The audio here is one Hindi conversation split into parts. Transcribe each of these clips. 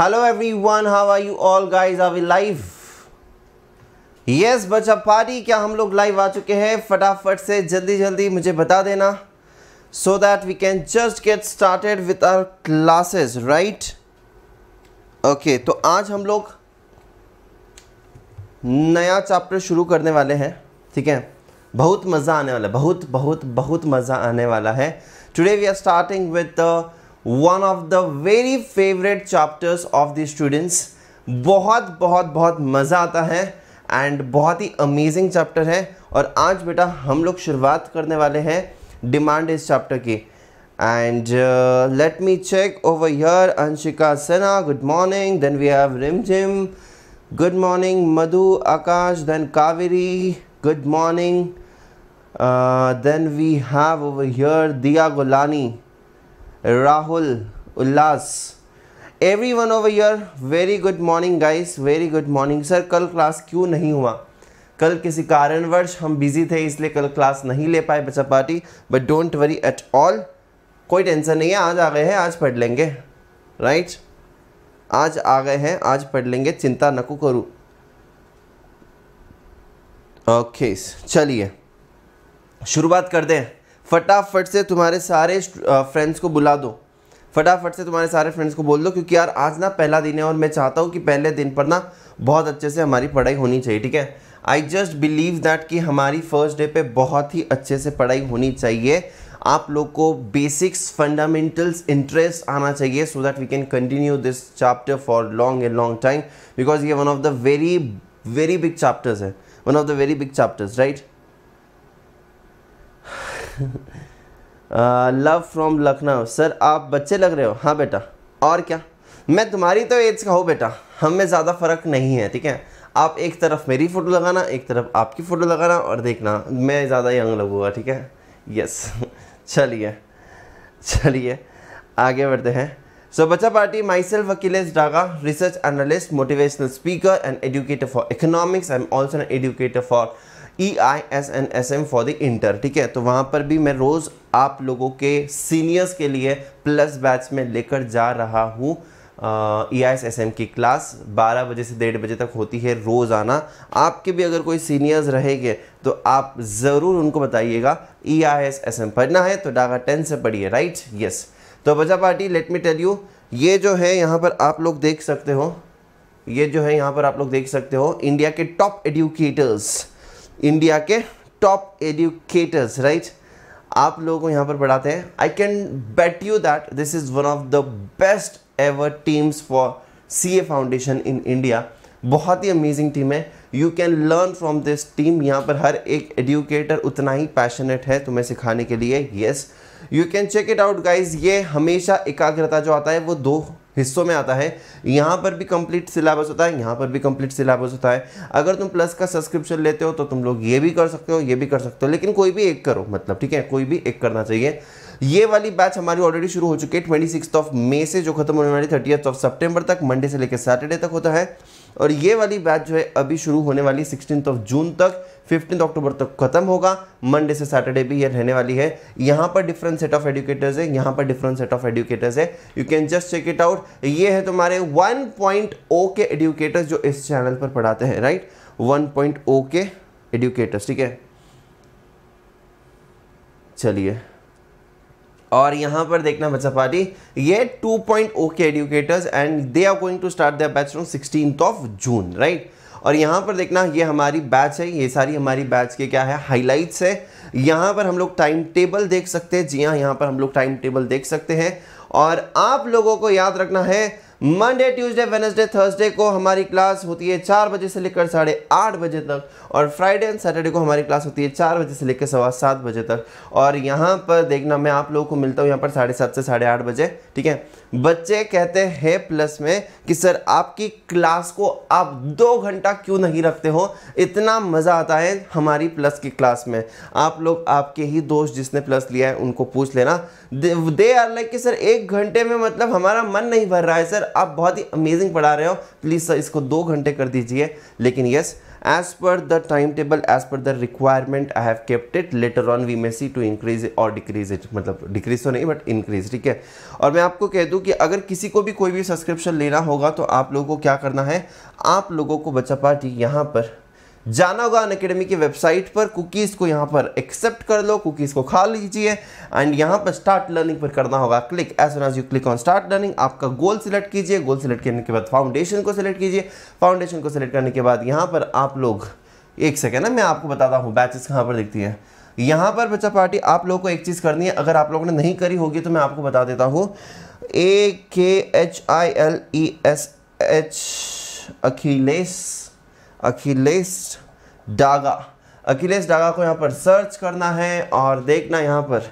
hello everyone how are you all guys are we live yes बच्चा पार्टी क्या हम लोग लाइव आ चुके हैं फटाफट से जल्दी जल्दी मुझे बता देना so that we can just get started with our classes right okay तो आज हम लोग नया चैप्टर शुरू करने वाले हैं ठीक है बहुत मज़ा आने वाला है बहुत बहुत बहुत मज़ा आने वाला है today we are starting with one of the very favourite chapters of the students बहुत बहुत बहुत मज़ा आता है एंड बहुत ही अमेजिंग चैप्टर है और आज बेटा हम लोग शुरुआत करने वाले हैं डिमांड इस चैप्टर की and let me check over here Anshika Sena good morning then we have Rimjhim good morning Madhu Aakash then Kaveri good morning then we have over here Diya Gulani Rahul, Ullas. One over here, very good morning guys very good morning sir कल क्लास क्यों नहीं हुआ कल किसी कारणवश हम बिजी थे इसलिए कल क्लास नहीं ले पाए बच्चा party but don't worry at all कोई टेंशन नहीं है आज आ गए हैं आज पढ़ लेंगे राइट right? आज आ गए हैं आज पढ़ लेंगे चिंता नको करूँ ओके चलिए शुरुआत कर दें फटाफट से तुम्हारे सारे फ्रेंड्स को बुला दो फटाफट से तुम्हारे सारे फ्रेंड्स को बोल दो क्योंकि यार आज ना पहला दिन है और मैं चाहता हूँ कि पहले दिन पर ना बहुत अच्छे से हमारी पढ़ाई होनी चाहिए ठीक है आई जस्ट बिलीव दैट कि हमारी फर्स्ट डे पे बहुत ही अच्छे से पढ़ाई होनी चाहिए आप लोग को बेसिक्स फंडामेंटल्स इंटरेस्ट आना चाहिए so that we can continue this chapter for long and long time because ये one of the very very big chapters है one of the very big chapters right love from Lucknow sir आप बच्चे लग रहे हो हाँ बेटा और क्या मैं तुम्हारी तो एज का हूँ बेटा हम में ज़्यादा फ़र्क नहीं है ठीक है आप एक तरफ मेरी फ़ोटो लगाना एक तरफ आपकी फ़ोटो लगाना और देखना मैं ज़्यादा यंग लगूँगा ठीक है यस चलिए चलिए आगे बढ़ते हैं सो बच्चा party myself Akhilesh Daga research analyst motivational speaker and educator for economics I am also an educator for E I S N S M for the inter ठीक है तो वहाँ पर भी मैं रोज़ आप लोगों के सीनियर्स के लिए प्लस बैच में लेकर जा रहा हूँ E I S S M की क्लास 12 बजे से डेढ़ बजे तक होती है रोज़ाना आपके भी अगर कोई सीनियर्स रहेंगे तो आप ज़रूर उनको बताइएगा E I S S M पढ़ना है तो डागा टेन से पढ़िए राइट यस तो बजा party let me tell you ये जो है यहाँ पर आप लोग देख सकते हो ये जो है यहाँ पर आप लोग देख सकते हो इंडिया के टॉप एडुकेटर्स इंडिया के टॉप एडुकेटर्स राइट आप लोगों को यहाँ पर पढ़ाते हैं I can bet you that this is one of the best ever teams for C A foundation in India बहुत ही अमेजिंग टीम है you can learn from this team यहाँ पर हर एक एडुकेटर उतना ही पैशनेट है तुम्हें सिखाने के लिए yes you can check it out guys ये हमेशा एकाग्रता जो आता है वो दो हिस्सों में आता है यहाँ पर भी कंप्लीट सिलेबस होता है यहाँ पर भी कंप्लीट सिलेबस होता है अगर तुम प्लस का सब्सक्रिप्शन लेते हो तो तुम लोग ये भी कर सकते हो ये भी कर सकते हो लेकिन कोई भी एक करो मतलब ठीक है कोई भी एक करना चाहिए ये वाली बैच हमारी ऑलरेडी शुरू हो चुकी है ट्वेंटी ऑफ मे से जो खत्म होने वाली थर्टी ऑफ सेप्टेम्बर तक मंडे से लेकर सैटरडे तक होता है और ये वाली बैच जो है अभी शुरू होने वाली सिक्सटीन ऑफ जून तक फिफ्टीन अक्टूबर तक खत्म होगा मंडे से सैटरडे भी ये रहने वाली है यहाँ पर डिफरेंट सेट ऑफ एडुकेटर्स है यहाँ पर डिफरेंट सेट ऑफ एडुकेटर्स है you can just check it out ये है तुम्हारे 1.0 के एडुकेटर्स जो इस चैनल पर पढ़ाते हैं राइट 1.0 के एडुकेटर्स ठीक है चलिए और यहाँ पर देखना बच्चा पाटी ये 2.0 के educators and they are going to start that from sixteen of June right और यहाँ पर देखना ये हमारी बैच है ये सारी हमारी बैच के क्या है हाईलाइट्स है यहाँ पर हम लोग टाइम टेबल देख सकते हैं जी हाँ यहाँ पर हम लोग टाइम टेबल देख सकते हैं और आप लोगों को याद रखना है मंडे ट्यूसडे वेनसडे थर्सडे को हमारी क्लास होती है चार बजे से लेकर साढ़े आठ बजे तक और फ्राइडे एंड सैटरडे को हमारी क्लास होती है चार बजे से लेकर सवा सात बजे तक और यहाँ पर देखना मैं आप लोगों को मिलता हूँ यहाँ पर साढ़े सात से साढ़े आठ बजे ठीक है बच्चे कहते हैं प्लस में कि सर आपकी क्लास को आप दो घंटा क्यों नहीं रखते हो इतना मज़ा आता है हमारी प्लस की क्लास में आप लोग आपके ही दोस्त जिसने प्लस लिया है उनको पूछ लेना दे आर लाइक कि सर एक घंटे में मतलब हमारा मन नहीं भर रहा है सर आप बहुत ही अमेजिंग पढ़ा रहे हो प्लीज़ सर इसको दो घंटे कर दीजिए लेकिन yes yes, as per the timetable as per the requirement i have kept it later on we may see to increase it or decrease it matlab decrease to nahi but increase theek hai aur main aapko keh दूं ki agar kisi ko bhi koi bhi subscription lena hoga to aap logo ko kya karna hai aap logo ko बच्चा पार्टी यहाँ पर जाना होगा अन अकेडमी की वेबसाइट पर कुकीज़ को यहाँ पर एक्सेप्ट कर लो कुकीज़ को खा लीजिए एंड यहाँ पर स्टार्ट लर्निंग पर करना होगा click as an as you click on start learning आपका गोल सिलेक्ट कीजिए गोल सिलेक्ट करने के बाद फाउंडेशन को सिलेक्ट कीजिए फाउंडेशन को सिलेक्ट करने के बाद यहाँ पर आप लोग एक सेकेंड ना मैं आपको बताता हूँ बैचेस कहाँ पर दिखती है यहाँ पर बच्चा पार्टी आप लोगों को एक चीज़ करनी है अगर आप लोगों ने नहीं करी होगी तो मैं आपको बता देता हूँ A K H I L E S H Akhilesh Akhilesh Daga Akhilesh Daga को यहाँ पर सर्च करना है और देखना यहाँ पर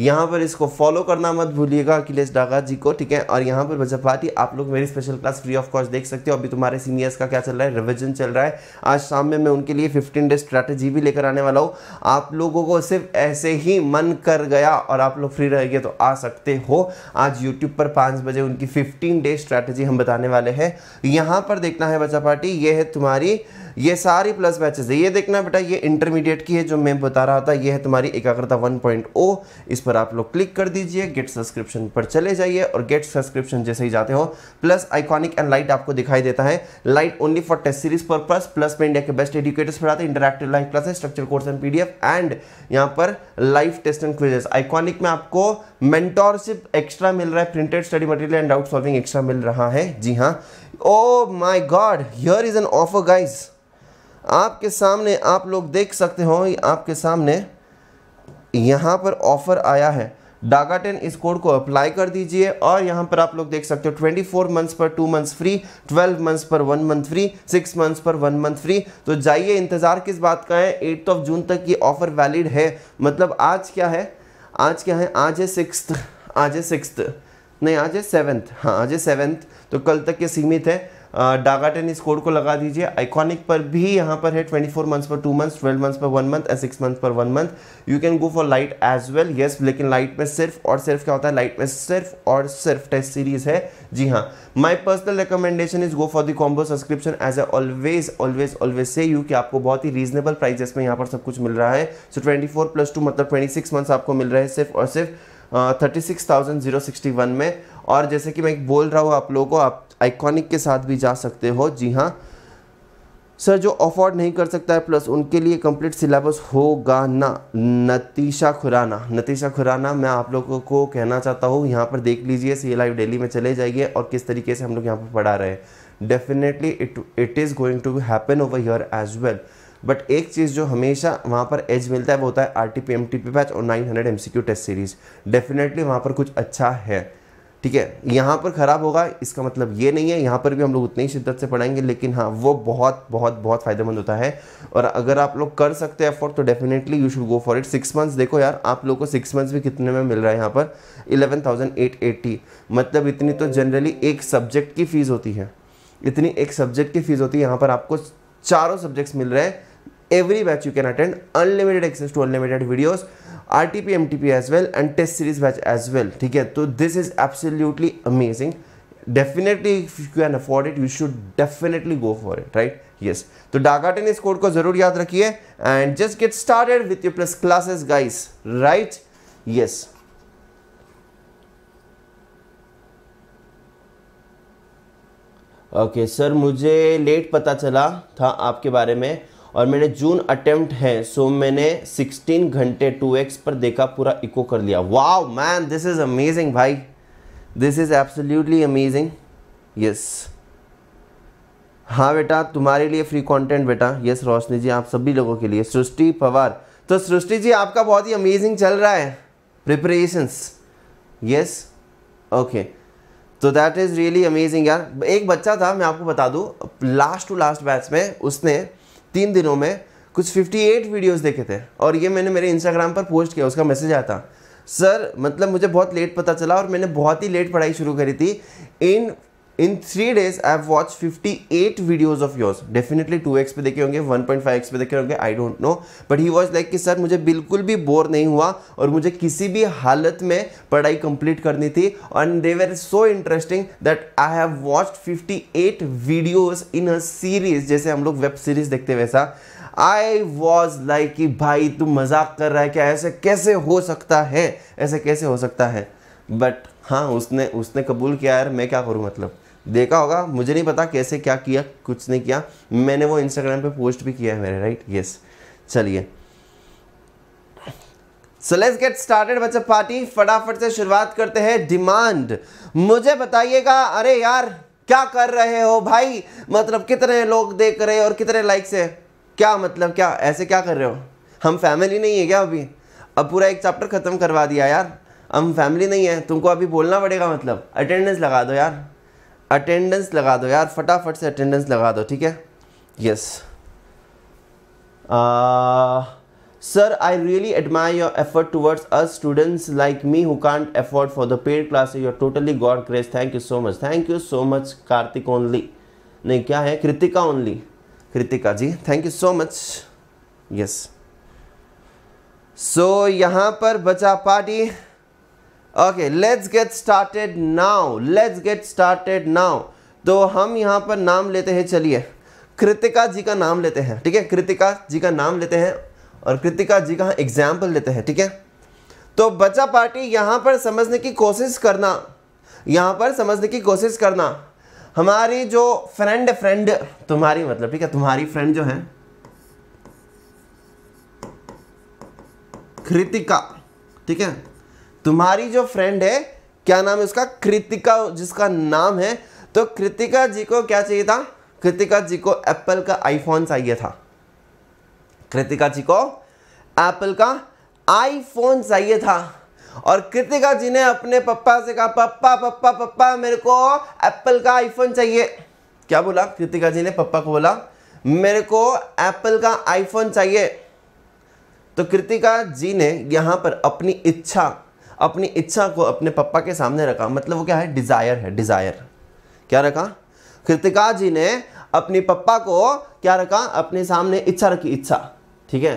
यहाँ पर इसको फॉलो करना मत भूलिएगा अखिलेश डागा जी को ठीक है और यहाँ पर बजा पार्टी आप लोग मेरी special class free of cost देख सकते हो अभी तुम्हारे सीनियर्स का क्या चल रहा है रिविजन चल रहा है आज शाम में मैं उनके लिए फिफ्टीन डे स्ट्रैटेजी भी लेकर आने वाला हूँ आप लोगों को सिर्फ ऐसे ही मन कर गया और आप लोग फ्री रह गए तो आ सकते हो आज यूट्यूब पर पाँच बजे उनकी फिफ्टीन डे स्ट्रैटेजी हम बताने वाले हैं यहाँ पर देखना है बजा पार्टी ये है तुम्हारी ये सारी प्लस बैचेस है ये देखना बेटा ये इंटरमीडिएट की है जो मैं बता रहा था ये है तुम्हारी एकाग्रता 1.0 इस पर आप लोग क्लिक कर दीजिए गेट सब्सक्रिप्शन पर चले जाइए और गेट सब्सक्रिप्शन जैसे ही जाते हो प्लस आइकॉनिक एंड लाइट आपको दिखाई देता है light only for test series पर प्लस में इंडिया के बेस्ट एडुकेटर्स पढ़ाते हैं interactive live classes structure course and PDF and यहाँ पर live test and quizzes iconic में आपको मेंटोरशिप एक्स्ट्रा मिल रहा है printed study material and doubt solving extra मिल रहा है जी हाँ oh my God here is an offer guys आपके सामने आप लोग देख सकते हो आपके सामने यहाँ पर ऑफ़र आया है डागा टेन इस कोड को अप्लाई कर दीजिए और यहाँ पर आप लोग देख सकते हो 24 मंथ्स पर टू मंथ्स फ्री 12 मंथ्स पर one month free six months पर वन मंथ फ्री तो जाइए इंतज़ार किस बात का है एट्थ ऑफ जून तक ये ऑफ़र वैलिड है मतलब आज क्या है आज क्या है आज है सिक्स आज है सिक्स नहीं आज है सेवन्थ हाँ आज है सेवन्थ तो कल तक ये सीमित है डागा टेन इस कोड को लगा दीजिए आइकॉनिक पर भी यहाँ पर है ट्वेंटी फोर मंथ्स पर टू मंथ्स ट्वेल्व मंथ्स पर one month and six months पर one month you can go for light as well yes लेकिन लाइट में सिर्फ और सिर्फ क्या होता है लाइट में सिर्फ और सिर्फ टेस्ट सीरीज है जी हाँ my personal recommendation is go for the combo subscription as a always always always say you कि आपको बहुत ही रीजनेबल प्राइजेस में यहाँ पर सब कुछ मिल रहा है so twenty four plus two मतलब ट्वेंटी सिक्स मंथ्स आपको मिल रहे हैं सिर्फ और सिर्फ thirty six thousand zero sixty one में और जैसे कि मैं बोल रहा हूँ आप लोगों को आप आइकॉनिक के साथ भी जा सकते हो जी हाँ सर जो अफोर्ड नहीं कर सकता है प्लस उनके लिए कंप्लीट सिलेबस होगा ना नतीशा खुराना नतीशा खुराना मैं आप लोगों को कहना चाहता हूँ यहाँ पर देख लीजिए सी लाइव डेली में चले जाइए और किस तरीके से हम लोग यहाँ पर पढ़ा रहे हैं definitely it it is going to happen over here as well but एक चीज़ जो हमेशा वहाँ पर एज मिलता है वो होता है R T P M T P batch और nine hundred M C Q test series definitely वहाँ पर कुछ अच्छा है ठीक है यहाँ पर ख़राब होगा इसका मतलब ये नहीं है यहाँ पर भी हम लोग उतनी शिद्दत से पढ़ाएंगे लेकिन हाँ वो बहुत बहुत बहुत फ़ायदेमंद होता है और अगर आप लोग कर सकते हैं एफोर्ड तो definitely you should go for it six months देखो यार आप लोग को सिक्स मंथ्स भी कितने में मिल रहा है यहाँ पर इलेवन थाउजेंड एट एट्टी मतलब इतनी तो जनरली एक सब्जेक्ट की फ़ीस होती है इतनी एक सब्जेक्ट की फ़ीस होती है यहाँ पर आपको चारों सब्जेक्ट्स मिल रहे हैं every batch you can attend unlimited access to unlimited videos rtp mtp as well and test series batch as well theek hai so this is absolutely amazing definitely if you can afford it you should definitely go for it right yes तो डागाटन इस कोड को जरूर याद रखिए and just get started with your plus classes guys right yes okay okay, sir मुझे लेट पता चला था आपके बारे में और मैंने जून अटेम्प्ट है सो मैंने 16 घंटे 2x पर देखा पूरा इको कर लिया wow man this is amazing भाई this is absolutely amazing yes हाँ बेटा तुम्हारे लिए फ्री कंटेंट बेटा यस रोशनी जी आप सभी लोगों के लिए सृष्टि पवार तो सृष्टि जी आपका बहुत ही अमेजिंग चल रहा है प्रिपरेशंस यस ओके तो दैट इज़ रियली अमेजिंग यार एक बच्चा था मैं आपको बता दूँ लास्ट टू लास्ट बैच में उसने तीन दिनों में कुछ 58 वीडियोज देखे थे और ये मैंने मेरे इंस्टाग्राम पर पोस्ट किया उसका मैसेज आता सर मतलब मुझे बहुत लेट पता चला और मैंने बहुत ही लेट पढ़ाई शुरू करी थी in in three days I have watch fifty eight videos of yours definitely two X पे देखे होंगे वन पॉइंट फाइव एक्स पे देखे होंगे I don't know but he was like कि सर मुझे बिल्कुल भी बोर नहीं हुआ और मुझे किसी भी हालत में पढ़ाई कंप्लीट करनी थी and they were so interesting that I have fifty eight videos in a series जैसे हम लोग वेब सीरीज देखते वैसा आई वॉज लाइक कि भाई तू मजाक कर रहा है क्या ऐसे कैसे हो सकता है ऐसे कैसे हो सकता है बट हाँ उसने उसने कबूल किया यार मैं क्या करूँ मतलब देखा होगा मुझे नहीं पता कैसे क्या किया कुछ नहीं किया मैंने वो इंस्टाग्राम पे पोस्ट भी किया है मेरे राइट यस चलिए सो लेट्स गेट स्टार्टेड बच्चा पार्टी फटाफट से शुरुआत करते हैं डिमांड मुझे बताइएगा अरे यार क्या कर रहे हो भाई मतलब कितने लोग देख रहे हैं और कितने लाइक्स है क्या मतलब क्या ऐसे क्या कर रहे हो हम फैमिली नहीं है क्या अभी अब पूरा एक चैप्टर ख़त्म करवा दिया यार हम फैमिली नहीं है तुमको अभी बोलना पड़ेगा मतलब अटेंडेंस लगा दो यार अटेंडेंस लगा दो यार फटाफट से अटेंडेंस लगा दो ठीक है yes sir I really admire your effort towards us students like me who can't afford for the paid class you're totally God grace thank you so much thank you so much Kartik only नहीं क्या है Kritika only Kritika ji thank you so much yes so यहाँ पर बचा party okay let's get started now let's get started now तो हम यहाँ पर नाम लेते हैं चलिए कृतिका जी का नाम लेते हैं ठीक है कृतिका जी का नाम लेते हैं और कृतिका जी का एग्जाम्पल लेते हैं ठीक है तो बच्चा पार्टी यहाँ पर समझने की कोशिश करना यहाँ पर समझने की कोशिश करना हमारी जो फ्रेंड फ्रेंड तुम्हारी मतलब ठीक है तुम्हारी फ्रेंड जो है कृतिका ठीक है तुम्हारी जो फ्रेंड है क्या नाम है उसका कृतिका जिसका नाम है तो कृतिका जी को क्या चाहिए था कृतिका जी को एप्पल का आईफोन चाहिए था कृतिका जी को एप्पल का आईफोन चाहिए था और कृतिका जी ने अपने पप्पा से कहा पप्पा पप्पा पप्पा मेरे को एप्पल का आईफोन चाहिए क्या बोला कृतिका जी ने पप्पा को बोला मेरे को एप्पल का आईफोन चाहिए तो कृतिका जी ने यहां पर अपनी इच्छा अपनी इच्छा को अपने पप्पा के सामने रखा मतलब वो क्या है डिज़ायर है डिज़ायर क्या रखा कृतिका जी ने अपने पप्पा को क्या रखा अपने सामने इच्छा रखी इच्छा ठीक है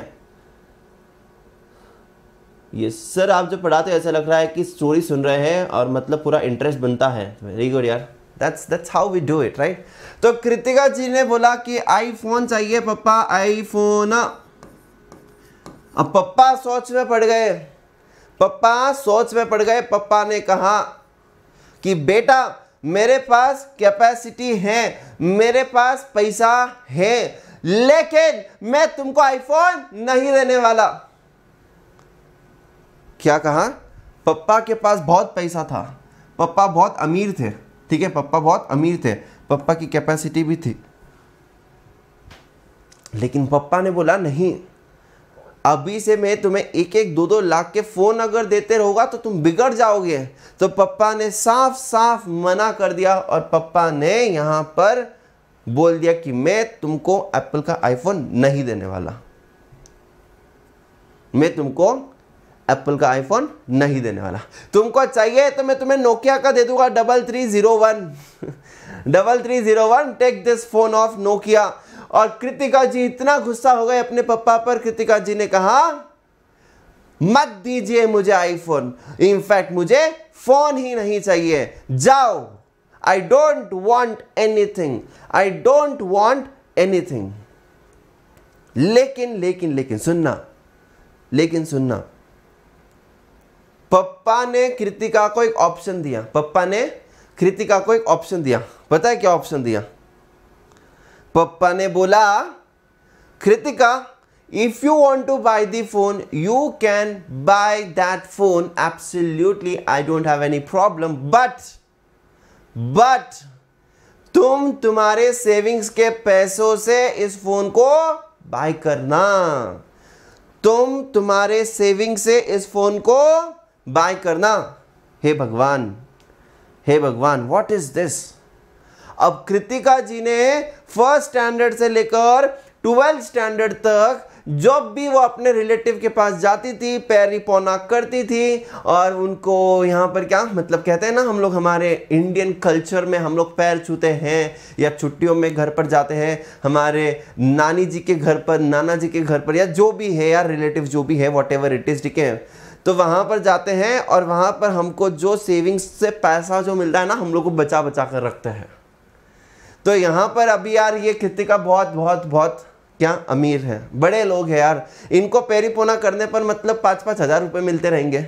ये सर आप जो पढ़ाते हो ऐसा लग रहा है कि स्टोरी सुन रहे हैं और मतलब पूरा इंटरेस्ट बनता है वेरी गुड यार that's that's how we do it right तो कृतिका जी ने बोला कि आईफोन चाहिए पप्पा आईफोन अब पप्पा सोच में पड़ गए पप्पा सोच में पड़ गए पप्पा ने कहा कि बेटा मेरे पास कैपेसिटी है मेरे पास पैसा है लेकिन मैं तुमको आईफोन नहीं देने वाला क्या कहा पप्पा के पास बहुत पैसा था पप्पा बहुत अमीर थे ठीक है पप्पा बहुत अमीर थे पप्पा की कैपेसिटी भी थी लेकिन पप्पा ने बोला नहीं अभी से मैं तुम्हें एक एक दो दो लाख के फ़ोन अगर देते रहोगा तो तुम बिगड़ जाओगे तो पप्पा ने साफ साफ मना कर दिया और पप्पा ने यहां पर बोल दिया कि मैं तुमको एप्पल का आईफोन नहीं देने वाला मैं तुमको एप्पल का आईफोन नहीं देने वाला तुमको चाहिए तो मैं तुम्हें नोकिया का दे दूंगा double three zero one double three zero one take this phone of Nokia और कृतिका जी इतना गुस्सा हो गए अपने पप्पा पर कृतिका जी ने कहा मत दीजिए मुझे आईफोन इनफैक्ट मुझे फोन ही नहीं चाहिए जाओ I don't want anything I don't want anything लेकिन लेकिन लेकिन सुनना लेकिन सुनना पप्पा ने कृतिका को एक ऑप्शन दिया पप्पा ने कृतिका को एक ऑप्शन दिया पता है क्या ऑप्शन दिया पप्पा ने बोला Kritika if you want to buy the phone you can buy that phone absolutely i don't have any problem but but तुम तुम्हारे सेविंग्स के पैसों से इस फोन को बाय करना तुम तुम्हारे सेविंग से इस फोन को बाय करना हे भगवान हे भगवान व्हाट इज दिस अब कृतिका जी ने फर्स्ट स्टैंडर्ड से लेकर ट्वेल्थ स्टैंडर्ड तक जब भी वो अपने रिलेटिव के पास जाती थी पैरी पौना करती थी और उनको यहाँ पर क्या मतलब कहते हैं ना हम लोग हमारे इंडियन कल्चर में हम लोग पैर छूते हैं या छुट्टियों में घर पर जाते हैं हमारे नानी जी के घर पर नाना जी के घर पर या जो भी है या रिलेटिव जो भी है वॉट एवर इट इज़ ठीक है तो वहाँ पर जाते हैं और वहाँ पर हमको जो सेविंग्स से पैसा जो मिलता है ना हम लोग को बचा बचा कर रखते हैं तो यहाँ पर अभी यार ये कृतिका बहुत बहुत बहुत क्या अमीर है बड़े लोग हैं यार इनको पेरीपोना करने पर मतलब पाँच पाँच हज़ार रुपये मिलते रहेंगे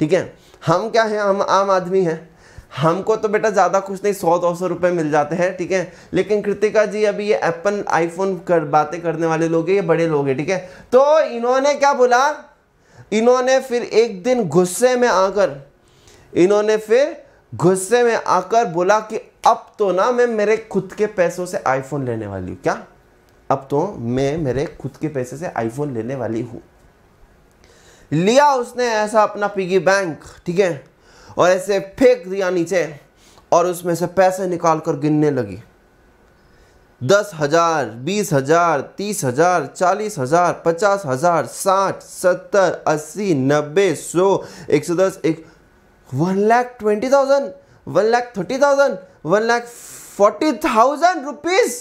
ठीक है हम क्या हैं हम आम आदमी हैं हमको तो बेटा ज़्यादा कुछ नहीं सौ दो सौ रुपये मिल जाते हैं ठीक है लेकिन कृतिका जी अभी ये एप्पल आईफोन कर बातें करने वाले लोग हैं ये बड़े लोग हैं ठीक है तो इन्होंने क्या बोला इन्होंने फिर एक दिन गुस्से में आकर इन्होंने फिर गुस्से में आकर बोला कि अब तो ना मैं मेरे खुद के पैसों से आईफोन लेने वाली हूँ क्या अब तो मैं मेरे खुद के पैसे से आईफोन लेने वाली हूँ लिया उसने ऐसा अपना पिगी बैंक ठीक है और ऐसे फेंक दिया नीचे और उसमें से पैसे निकाल कर गिनने लगी दस हजार बीस हजार तीस हजार चालीस हजार पचास हजार साठ सत्तर अस्सी नब्बे सौ एक सौ दस एक one lakh twenty thousand one lakh thirty thousand one lakh forty thousand rupees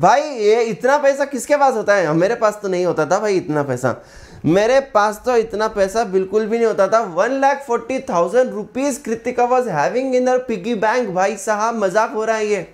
भाई ये इतना पैसा किसके पास होता है मेरे पास तो नहीं होता था भाई इतना पैसा मेरे पास तो इतना पैसा बिल्कुल भी नहीं होता था one lakh forty thousand rupees Kritika was having in piggy bank भाई साहब मजाक हो रहा है ये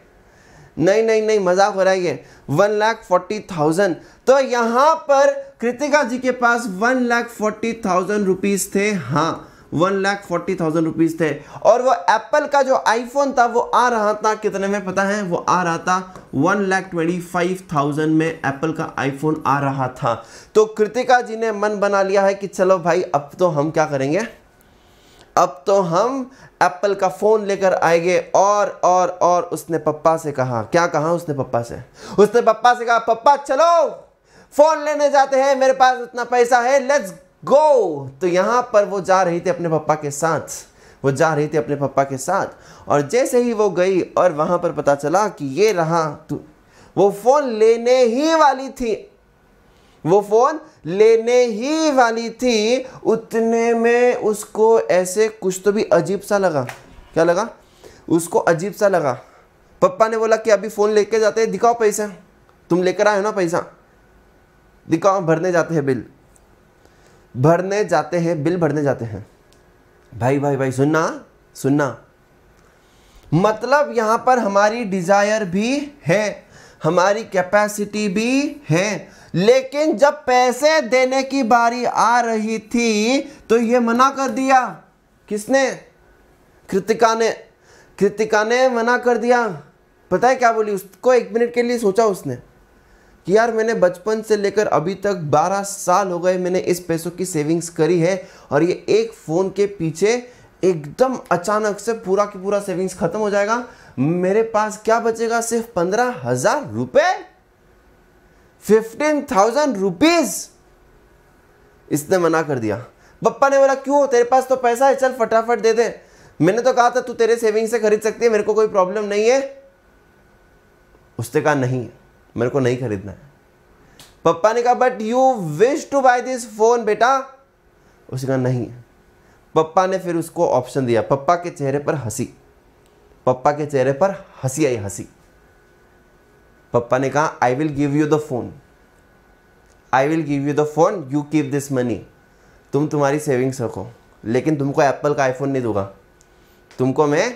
नहीं नहीं नहीं मजाक हो रहा है ये वन लाख फोर्टी थाउजेंड तो यहां पर कृतिका जी के पास one lakh forty thousand rupees थे हाँ one lakh forty thousand rupees थे और वो एप्पल का जो आईफोन था वो आ रहा था कितने में पता है वो आ रहा था one lakh twenty five thousand में एप्पल का आईफोन आ रहा था तो कृतिका जी ने मन बना लिया है कि चलो भाई अब तो हम क्या करेंगे अब तो हम एप्पल का फ़ोन लेकर आएंगे और और और उसने पप्पा से कहा क्या कहा उसने पप्पा से उसने पप्पा से कहा पप्पा चलो फ़ोन लेने जाते हैं मेरे पास उतना पैसा है लेट्स गो तो यहाँ पर वो जा रही थी अपने पापा के साथ वो जा रही थी अपने पापा के साथ और जैसे ही वो गई और वहाँ पर पता चला कि ये रहा तू वो फ़ोन लेने ही वाली थी वो फ़ोन लेने ही वाली थी उतने में उसको ऐसे कुछ तो भी अजीब सा लगा क्या लगा उसको अजीब सा लगा पप्पा ने बोला कि अभी फ़ोन लेके जाते हैं दिखाओ पैसा तुम लेकर आए हो ना पैसा दिखाओ भरने जाते हैं बिल भरने जाते हैं बिल भरने जाते हैं भाई भाई भाई सुनना सुनना मतलब यहां पर हमारी डिज़ायर भी है हमारी कैपेसिटी भी है लेकिन जब पैसे देने की बारी आ रही थी तो ये मना कर दिया किसने कृतिका ने कृतिका ने मना कर दिया पता है क्या बोली उसको एक मिनट के लिए सोचा उसने कि यार मैंने बचपन से लेकर अभी तक 12 साल हो गए मैंने इस पैसों की सेविंग्स करी है और ये एक फ़ोन के पीछे एकदम अचानक से पूरा की पूरा सेविंग्स खत्म हो जाएगा मेरे पास क्या बचेगा सिर्फ पंद्रह हजार रुपये फिफ्टीन थाउजेंड रुपीज इसने मना कर दिया पप्पा ने बोला क्यों तेरे पास तो पैसा है चल फटाफट दे दे मैंने तो कहा था तू तेरे सेविंग से खरीद सकती है मेरे को कोई प्रॉब्लम नहीं है उसने कहा नहीं है मेरे को नहीं खरीदना है पप्पा ने कहा but you wish to buy this phone बेटा उसने कहा नहीं पप्पा ने फिर उसको ऑप्शन दिया पप्पा के चेहरे पर हंसी पप्पा के चेहरे पर हंसी आई हंसी पप्पा ने कहा I will give you the phone I will give you the phone you keep this money तुम तुम्हारी सेविंग्स रखो लेकिन तुमको एप्पल का आईफोन नहीं दूंगा तुमको मैं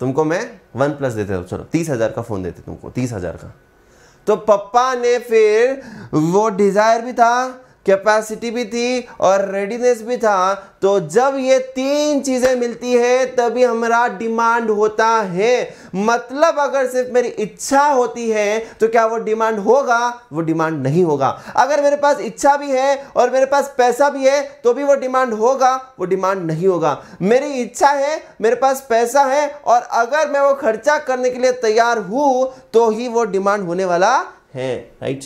तुमको मैं वन प्लस देते चलो तीस हज़ार का फ़ोन देते तुमको तीस हज़ार का तो पप्पा ने फिर वो डिज़ायर भी था कैपेसिटी भी थी और रेडीनेस भी था तो जब ये तीन चीज़ें मिलती है तभी हमारा डिमांड होता है मतलब अगर सिर्फ मेरी इच्छा होती है तो क्या वो डिमांड होगा वो डिमांड नहीं होगा अगर मेरे पास इच्छा भी है और मेरे पास पैसा भी है तो भी वो डिमांड होगा वो डिमांड नहीं होगा मेरी इच्छा है मेरे पास पैसा है और अगर मैं वो खर्चा करने के लिए तैयार हूँ तो ही वो डिमांड होने वाला है राइट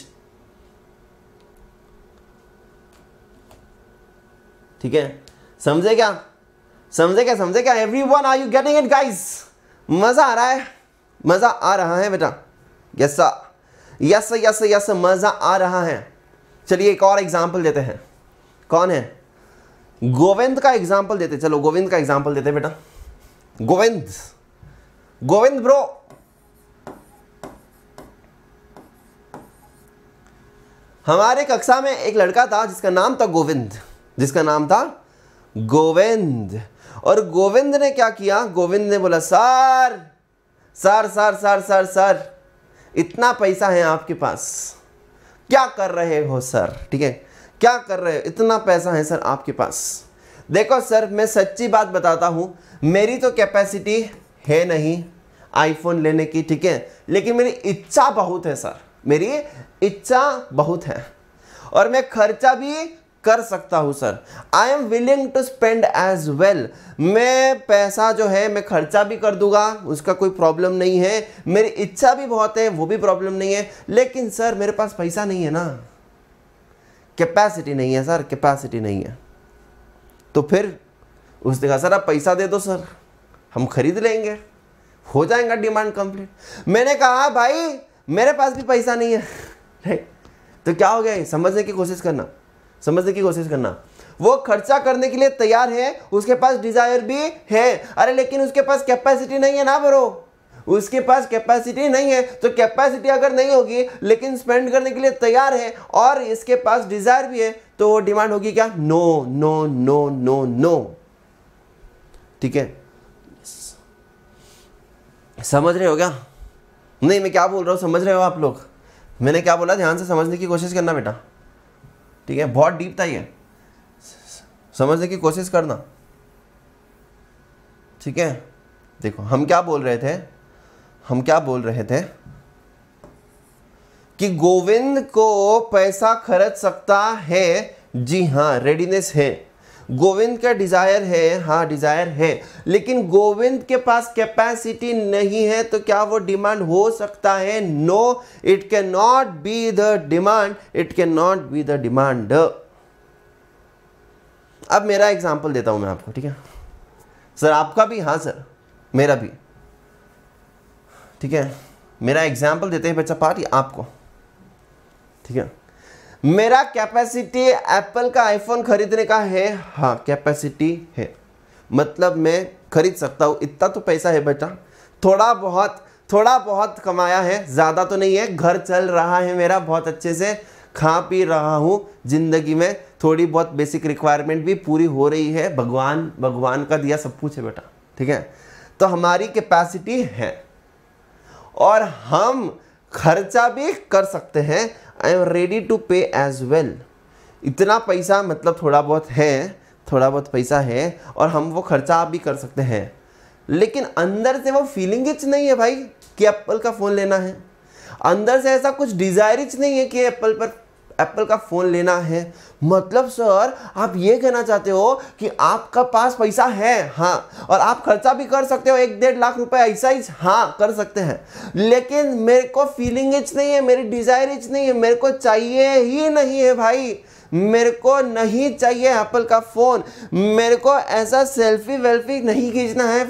ठीक है समझे क्या समझे क्या समझे क्या everyone are you getting it guys मज़ा आ रहा है मज़ा आ रहा है बेटा यस यस यस यस मज़ा आ रहा है चलिए एक और एग्जाम्पल देते हैं कौन है गोविंद का एग्जाम्पल देते चलो गोविंद का एग्जाम्पल देते बेटा गोविंद गोविंद ब्रो हमारे कक्षा में एक लड़का था जिसका नाम था गोविंद जिसका नाम था गोविंद और गोविंद ने क्या किया गोविंद ने बोला sir sir sir sir sir sir इतना पैसा है आपके पास क्या कर रहे हो सर ठीक है क्या कर रहे हो इतना पैसा है सर आपके पास देखो सर मैं सच्ची बात बताता हूं मेरी तो कैपेसिटी है नहीं आईफोन लेने की ठीक है लेकिन मेरी इच्छा बहुत है सर मेरी इच्छा बहुत है और मैं खर्चा भी कर सकता हूँ sir I am willing to spend as well मैं पैसा जो है मैं खर्चा भी कर दूंगा उसका कोई प्रॉब्लम नहीं है मेरी इच्छा भी बहुत है वो भी प्रॉब्लम नहीं है लेकिन सर मेरे पास पैसा नहीं है ना कैपेसिटी नहीं है सर कैपेसिटी नहीं है तो फिर उसने कहा सर आप पैसा दे दो सर हम खरीद लेंगे हो जाएगा डिमांड कंप्लीट मैंने कहा भाई मेरे पास भी पैसा नहीं है तो क्या हो गया समझने की कोशिश करना समझने की कोशिश करना वो खर्चा करने के लिए तैयार है उसके पास डिजायर भी है अरे लेकिन उसके पास कैपेसिटी नहीं है ना भरो उसके पास कैपेसिटी नहीं है तो कैपेसिटी अगर नहीं होगी लेकिन स्पेंड करने के लिए तैयार है और इसके पास डिजायर भी है तो वो डिमांड होगी क्या no no no no no ठीक है समझ रहे हो क्या नहीं मैं क्या बोल रहा हूँ समझ रहे हो आप लोग मैंने क्या बोला ध्यान से समझने की कोशिश करना बेटा ठीक है बहुत डीप था ये समझने की कोशिश करना ठीक है देखो हम क्या बोल रहे थे हम क्या बोल रहे थे कि गोविंद को पैसा खर्च सकता है जी हां रेडीनेस है गोविंद का डिज़ायर है हाँ डिज़ायर है लेकिन गोविंद के पास कैपेसिटी नहीं है तो क्या वो डिमांड हो सकता है no it can not be the demand it can not be the demand अब मेरा एग्जाम्पल देता हूं मैं आपको ठीक है सर आपका भी हाँ सर मेरा भी ठीक है मेरा एग्जाम्पल देते हैं बच्चा पार्टी आपको ठीक है मेरा कैपेसिटी एप्पल का आईफोन खरीदने का है हाँ कैपेसिटी है मतलब मैं खरीद सकता हूँ इतना तो पैसा है बेटा थोड़ा बहुत थोड़ा बहुत कमाया है ज़्यादा तो नहीं है घर चल रहा है मेरा बहुत अच्छे से खा पी रहा हूँ ज़िंदगी में थोड़ी बहुत बेसिक रिक्वायरमेंट भी पूरी हो रही है भगवान भगवान का दिया सब कुछ है बेटा ठीक है तो हमारी कैपेसिटी है और हम खर्चा भी कर सकते हैं I am ready to pay as well इतना पैसा मतलब थोड़ा बहुत है थोड़ा बहुत पैसा है और हम वो खर्चा भी कर सकते हैं लेकिन अंदर से वो फीलिंग इच नहीं है भाई कि एप्पल का फ़ोन लेना है अंदर से ऐसा कुछ डिज़ायर इच नहीं है कि एप्पल पर एप्पल का फ़ोन लेना है मतलब सर आप ये कहना चाहते हो कि आपका पास पैसा है हाँ और आप खर्चा भी कर सकते हो एक डेढ़ लाख रुपए ऐसा ही हाँ कर सकते हैं लेकिन मेरे को फीलिंग इच नहीं है मेरी डिज़ायर इच नहीं है मेरे को चाहिए ही नहीं है भाई मेरे को नहीं चाहिए एप्पल का फ़ोन मेरे को ऐसा सेल्फी वेल्फी नहीं खींचना है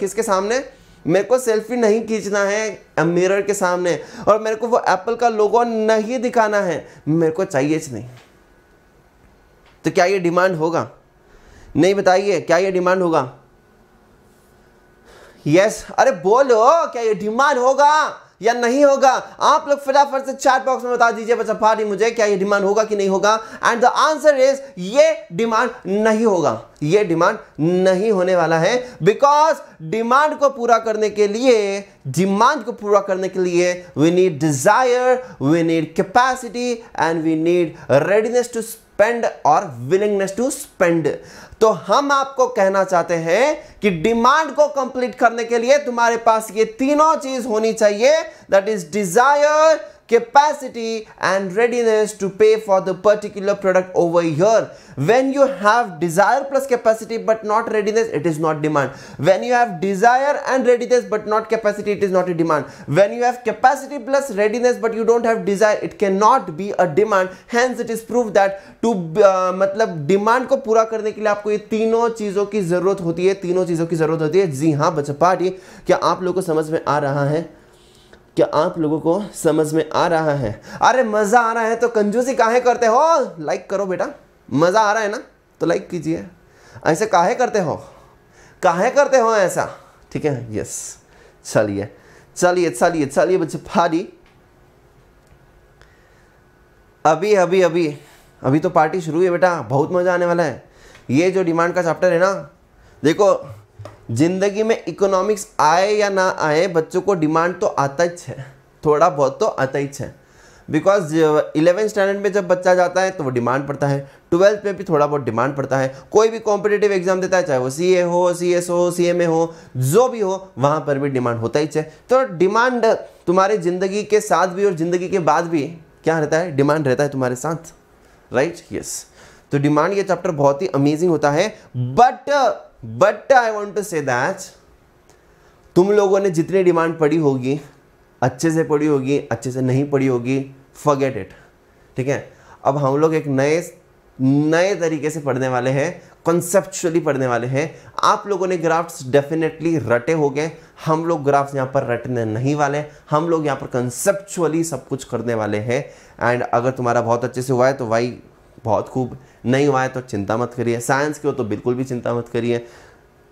किसके सामने मेरे को सेल्फी नहीं खींचना है मिरर के सामने और मेरे को वो एप्पल का लोगो नहीं दिखाना है मेरे को चाहिए नहीं तो क्या ये डिमांड होगा नहीं बताइए क्या ये डिमांड होगा यस yes, अरे बोलो क्या ये डिमांड होगा या नहीं होगा आप लोग फटाफट से चैट बॉक्स में बता दीजिए बच्चा भारी मुझे क्या ये डिमांड होगा कि नहीं होगा एंड द आंसर इज ये डिमांड नहीं होगा ये डिमांड नहीं होने वाला है बिकॉज डिमांड को पूरा करने के लिए डिमांड को पूरा करने के लिए we need desire we need capacity and we need readiness to spend और विलिंगनेस टू स्पेंड तो हम आपको कहना चाहते हैं कि डिमांड को कंप्लीट करने के लिए तुम्हारे पास ये तीनों चीज होनी चाहिए that is desire capacity and readiness to pay for the particular product over here when you have desire plus capacity but not readiness it is not demand when you have desire and readiness but not capacity it is not a demand when you have capacity plus readiness but you don't have desire it cannot be a demand hence it is proved that to uh, matlab demand ko pura karne ke liye aapko ye तीनों cheezon ki zarurat hoti hai तीनों cheezon ki zarurat hoti hai ji ha बच्चा पार्टी क्या आप लोगों को समझ में आ रहा है क्या आप लोगों को समझ में आ रहा है अरे मज़ा आ रहा है तो कंजूसी काहे करते हो लाइक करो बेटा मज़ा आ रहा है ना तो लाइक कीजिए ऐसे काहे करते हो काहे करते हो ऐसा ठीक है यस चलिए चलिए चलिए चलिए बच्चे फाड़ी अभी अभी अभी अभी तो पार्टी शुरू है बेटा बहुत मज़ा आने वाला है ये जो डिमांड का चैप्टर है ना देखो ज़िंदगी में इकोनॉमिक्स आए या ना आए बच्चों को डिमांड तो आता ही है थोड़ा बहुत तो आता ही है बिकॉज इलेवेंथ स्टैंडर्ड में जब बच्चा जाता है तो वो डिमांड पड़ता है ट्वेल्थ में भी थोड़ा बहुत डिमांड पड़ता है कोई भी कॉम्पिटेटिव एग्जाम देता है चाहे वो सी ए हो सी एस हो सी एम ए हो जो भी हो वहाँ पर भी डिमांड होता ही है तो डिमांड तुम्हारी ज़िंदगी के साथ भी और ज़िंदगी के बाद भी क्या रहता है डिमांड रहता है तुम्हारे साथ राइट right? Yes yes. तो डिमांड ये चैप्टर बहुत ही अमेजिंग होता है but but I want to say that तुम लोगों ने जितनी डिमांड पड़ी होगी अच्छे से पढ़ी होगी अच्छे से नहीं पढ़ी होगी फॉरगेट इट ठीक है अब हम लोग एक नए नए तरीके से पढ़ने वाले हैं कॉन्सेप्चुअली पढ़ने वाले हैं आप लोगों ने ग्राफ्स डेफिनेटली रटे हो गए हम लोग ग्राफ्स यहाँ पर रटने नहीं वाले हम लोग यहाँ पर कंसेप्चुअली सब कुछ करने वाले हैं एंड अगर तुम्हारा बहुत अच्छे से हुआ है तो वाई बहुत खूब नहीं हुआ है तो चिंता मत करिए साइंस के हो तो बिल्कुल भी चिंता मत करिए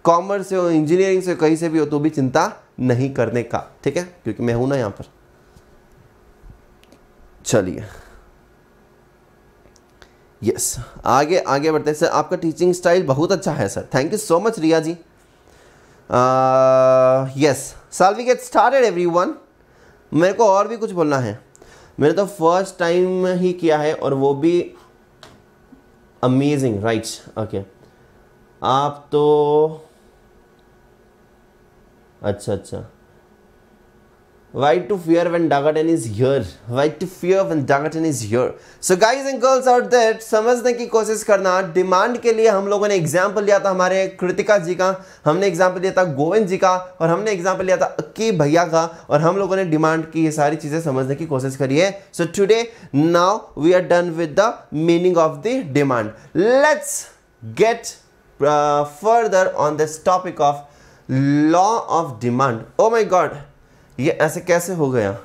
कॉमर्स से हो इंजीनियरिंग से कहीं से भी हो तो भी चिंता नहीं करने का ठीक है क्योंकि मैं हूं ना यहाँ पर चलिए यस आगे आगे बढ़ते हैं सर आपका टीचिंग स्टाइल बहुत अच्छा है sir thank you so much Riya ji yes shall we get started everyone मेरे को और भी कुछ बोलना है मैंने तो फर्स्ट टाइम ही किया है और वो भी अमेजिंग राइट ओके आप तो अच्छा अच्छा Why to fear when Dagatan is here? Why to fear when Dagatan is here? So guys and girls out there समझने की कोशिश करना डिमांड के लिए हम लोगों ने एग्जाम्पल लिया था हमारे कृतिका जी का हमने एग्जाम्पल लिया था गोविंद जी का और हमने एग्जाम्पल लिया था अक्की भैया का और हम लोगों ने डिमांड की ये सारी चीज़ें समझने की कोशिश करी है so today now we are done with the meaning of the demand let's get further on this topic of law of demand oh my God ये ऐसे कैसे हो गया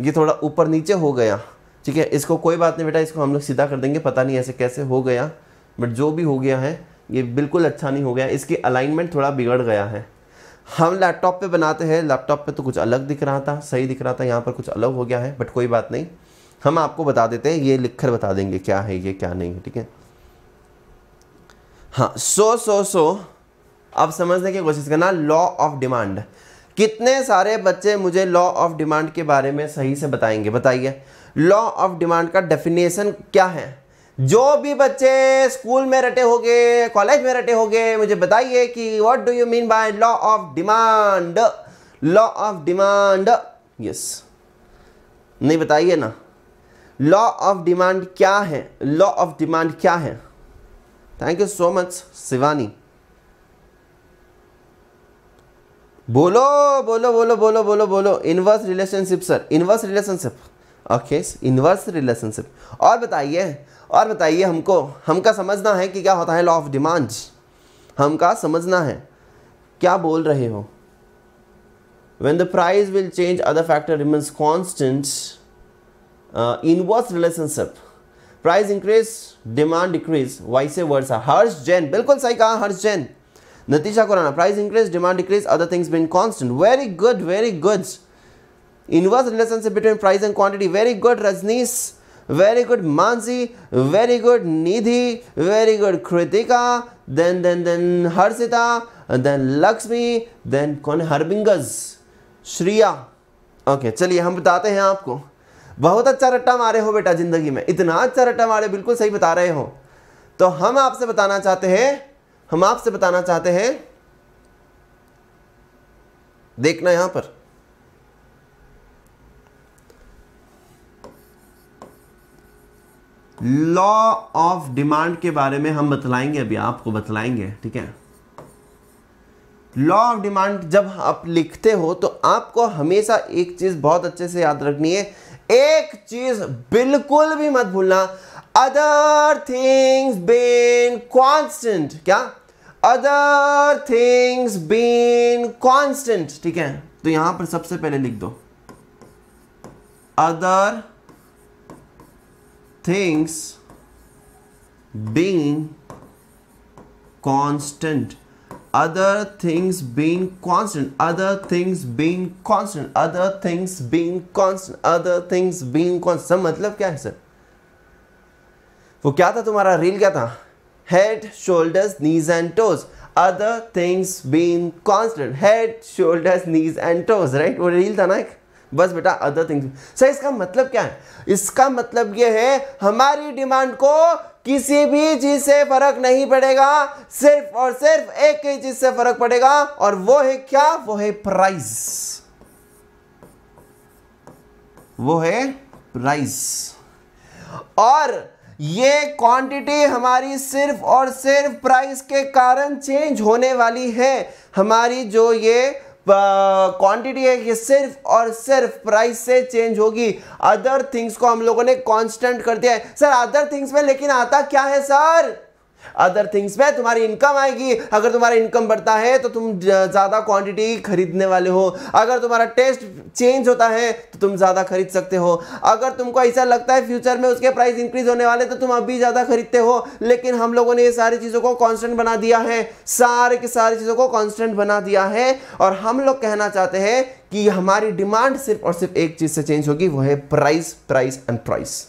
ये थोड़ा ऊपर नीचे हो गया ठीक है इसको कोई बात नहीं बेटा इसको हम लोग सीधा कर देंगे पता नहीं ऐसे कैसे हो गया बट जो भी हो गया है ये बिल्कुल अच्छा नहीं हो गया इसकी अलाइनमेंट थोड़ा बिगड़ गया है हम लैपटॉप पे बनाते हैं लैपटॉप पे तो कुछ अलग दिख रहा था सही दिख रहा था यहाँ पर कुछ अलग हो गया है बट कोई बात नहीं हम आपको बता देते हैं ये लिख कर बता देंगे क्या है ये क्या नहीं है ठीक है हाँ सो सो सो अब समझने की कोशिश करना लॉ ऑफ डिमांड कितने सारे बच्चे मुझे लॉ ऑफ डिमांड के बारे में सही से बताएंगे बताइए लॉ ऑफ डिमांड का डेफिनेशन क्या है जो भी बच्चे स्कूल में रटे होंगे कॉलेज में रटे होंगे मुझे बताइए कि what do you mean by law of demand law of demand yes नहीं बताइए ना लॉ ऑफ डिमांड क्या है लॉ ऑफ डिमांड क्या है thank you so much Shivani बोलो बोलो बोलो बोलो बोलो बोलो inverse relationship sir inverse relationship okay inverse relationship और बताइए और बताइए हमको हमका समझना है कि क्या होता है लॉ ऑफ डिमांड हमका समझना है क्या बोल रहे हो when the price will change other factor remains constant inverse relationship price increase demand decrease a versa Harsh Jain बिल्कुल सही कहा Harsh Jain Natisha Kurana, price increase, demand decrease, other things been constant. Very good, very good. Inverse relationship between price and quantity. Very good, Rajneesh. Very good, Manzi. Very good, Nidhi. Very good, Kritika. Then, then, then Harsita. And then Lakshmi. Then Kon Harbingas. Shriya. Okay okay, चलिए हम बताते हैं आपको बहुत अच्छा रट्टा मारे हो बेटा जिंदगी में इतना अच्छा रट्टा मारे बिल्कुल सही बता रहे हो तो हम आपसे बताना चाहते हैं हम आपसे बताना चाहते हैं देखना यहां पर लॉ ऑफ डिमांड के बारे में हम बतलाएंगे अभी आपको बतलाएंगे ठीक है लॉ ऑफ डिमांड जब आप लिखते हो तो आपको हमेशा एक चीज बहुत अच्छे से याद रखनी है एक चीज बिल्कुल भी मत भूलना अदर थिंग्स बीन कॉन्स्टेंट क्या अदर थिंग्स बीन कॉन्स्टेंट ठीक है तो यहां पर सबसे पहले लिख दो other things been constant other things been constant other things been constant other things been constant other things been constant मतलब क्या है सर वो क्या था तुम्हारा रील क्या था head shoulders knees and toes other things been constant head shoulders knees and toes right वो रील था ना एक बस बेटा अदर थिंग्स सर इसका मतलब क्या है इसका मतलब ये है हमारी डिमांड को किसी भी चीज से फर्क नहीं पड़ेगा सिर्फ और सिर्फ एक ही चीज से फर्क पड़ेगा और वो है क्या वो है प्राइस वो है प्राइस और ये क्वांटिटी हमारी सिर्फ और सिर्फ प्राइस के कारण चेंज होने वाली है हमारी जो ये क्वांटिटी है ये सिर्फ और सिर्फ प्राइस से चेंज होगी अदर थिंग्स को हम लोगों ने कांस्टेंट कर दिया है सर अदर थिंग्स में लेकिन आता क्या है सर अदर थिंग्स में तुम्हारी इनकम आएगी अगर तुम्हारा इनकम बढ़ता है तो तुम ज़्यादा क्वांटिटी खरीदने वाले हो अगर तुम्हारा टेस्ट चेंज होता है तो तुम ज़्यादा खरीद सकते हो अगर तुमको ऐसा लगता है फ्यूचर में उसके प्राइस इंक्रीज होने वाले तो तुम अभी ज़्यादा खरीदते हो लेकिन हम लोगों ने ये सारी चीज़ों को कॉन्स्टेंट बना दिया है सारे की सारी चीज़ों को कॉन्स्टेंट बना दिया है और हम लोग कहना चाहते हैं कि हमारी डिमांड सिर्फ और सिर्फ एक चीज़ से चेंज होगी वो है प्राइस प्राइस एंड प्राइस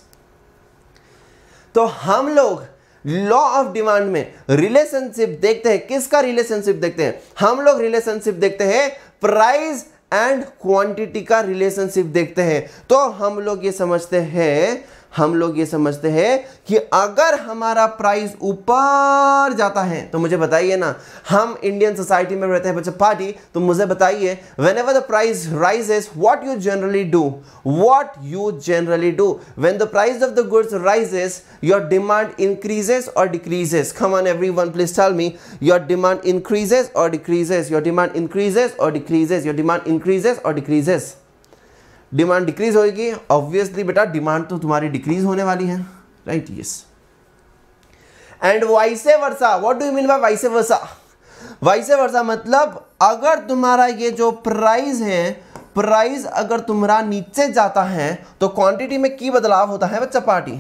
तो हम लोग लॉ ऑफ डिमांड में रिलेशनशिप देखते हैं किसका रिलेशनशिप देखते हैं हम लोग रिलेशनशिप देखते हैं प्राइस एंड क्वांटिटी का रिलेशनशिप देखते हैं तो हम लोग ये समझते हैं हम लोग ये समझते हैं कि अगर हमारा प्राइस ऊपर जाता है तो मुझे बताइए ना हम इंडियन सोसाइटी में रहते हैं बच्चे पार्टी तो मुझे बताइए whenever the price rises what you generally do what you generally do when the price of the goods rises your demand increases और decreases come on everyone please tell me your demand increases और डिक्रीजेस योर डिमांड इंक्रीजेस और डिक्रीजेस योर डिमांड इंक्रीजेस और डिक्रीजेस डिमांड डिक्रीज होगी ऑब्वियसली बेटा डिमांड तो तुम्हारी डिक्रीज होने वाली है right yes and vice versa what do mean by vice versa vice versa मतलब अगर तुम्हारा ये जो प्राइस है प्राइस अगर तुम्हारा नीचे जाता है तो क्वांटिटी में की बदलाव होता है बच्चा पार्टी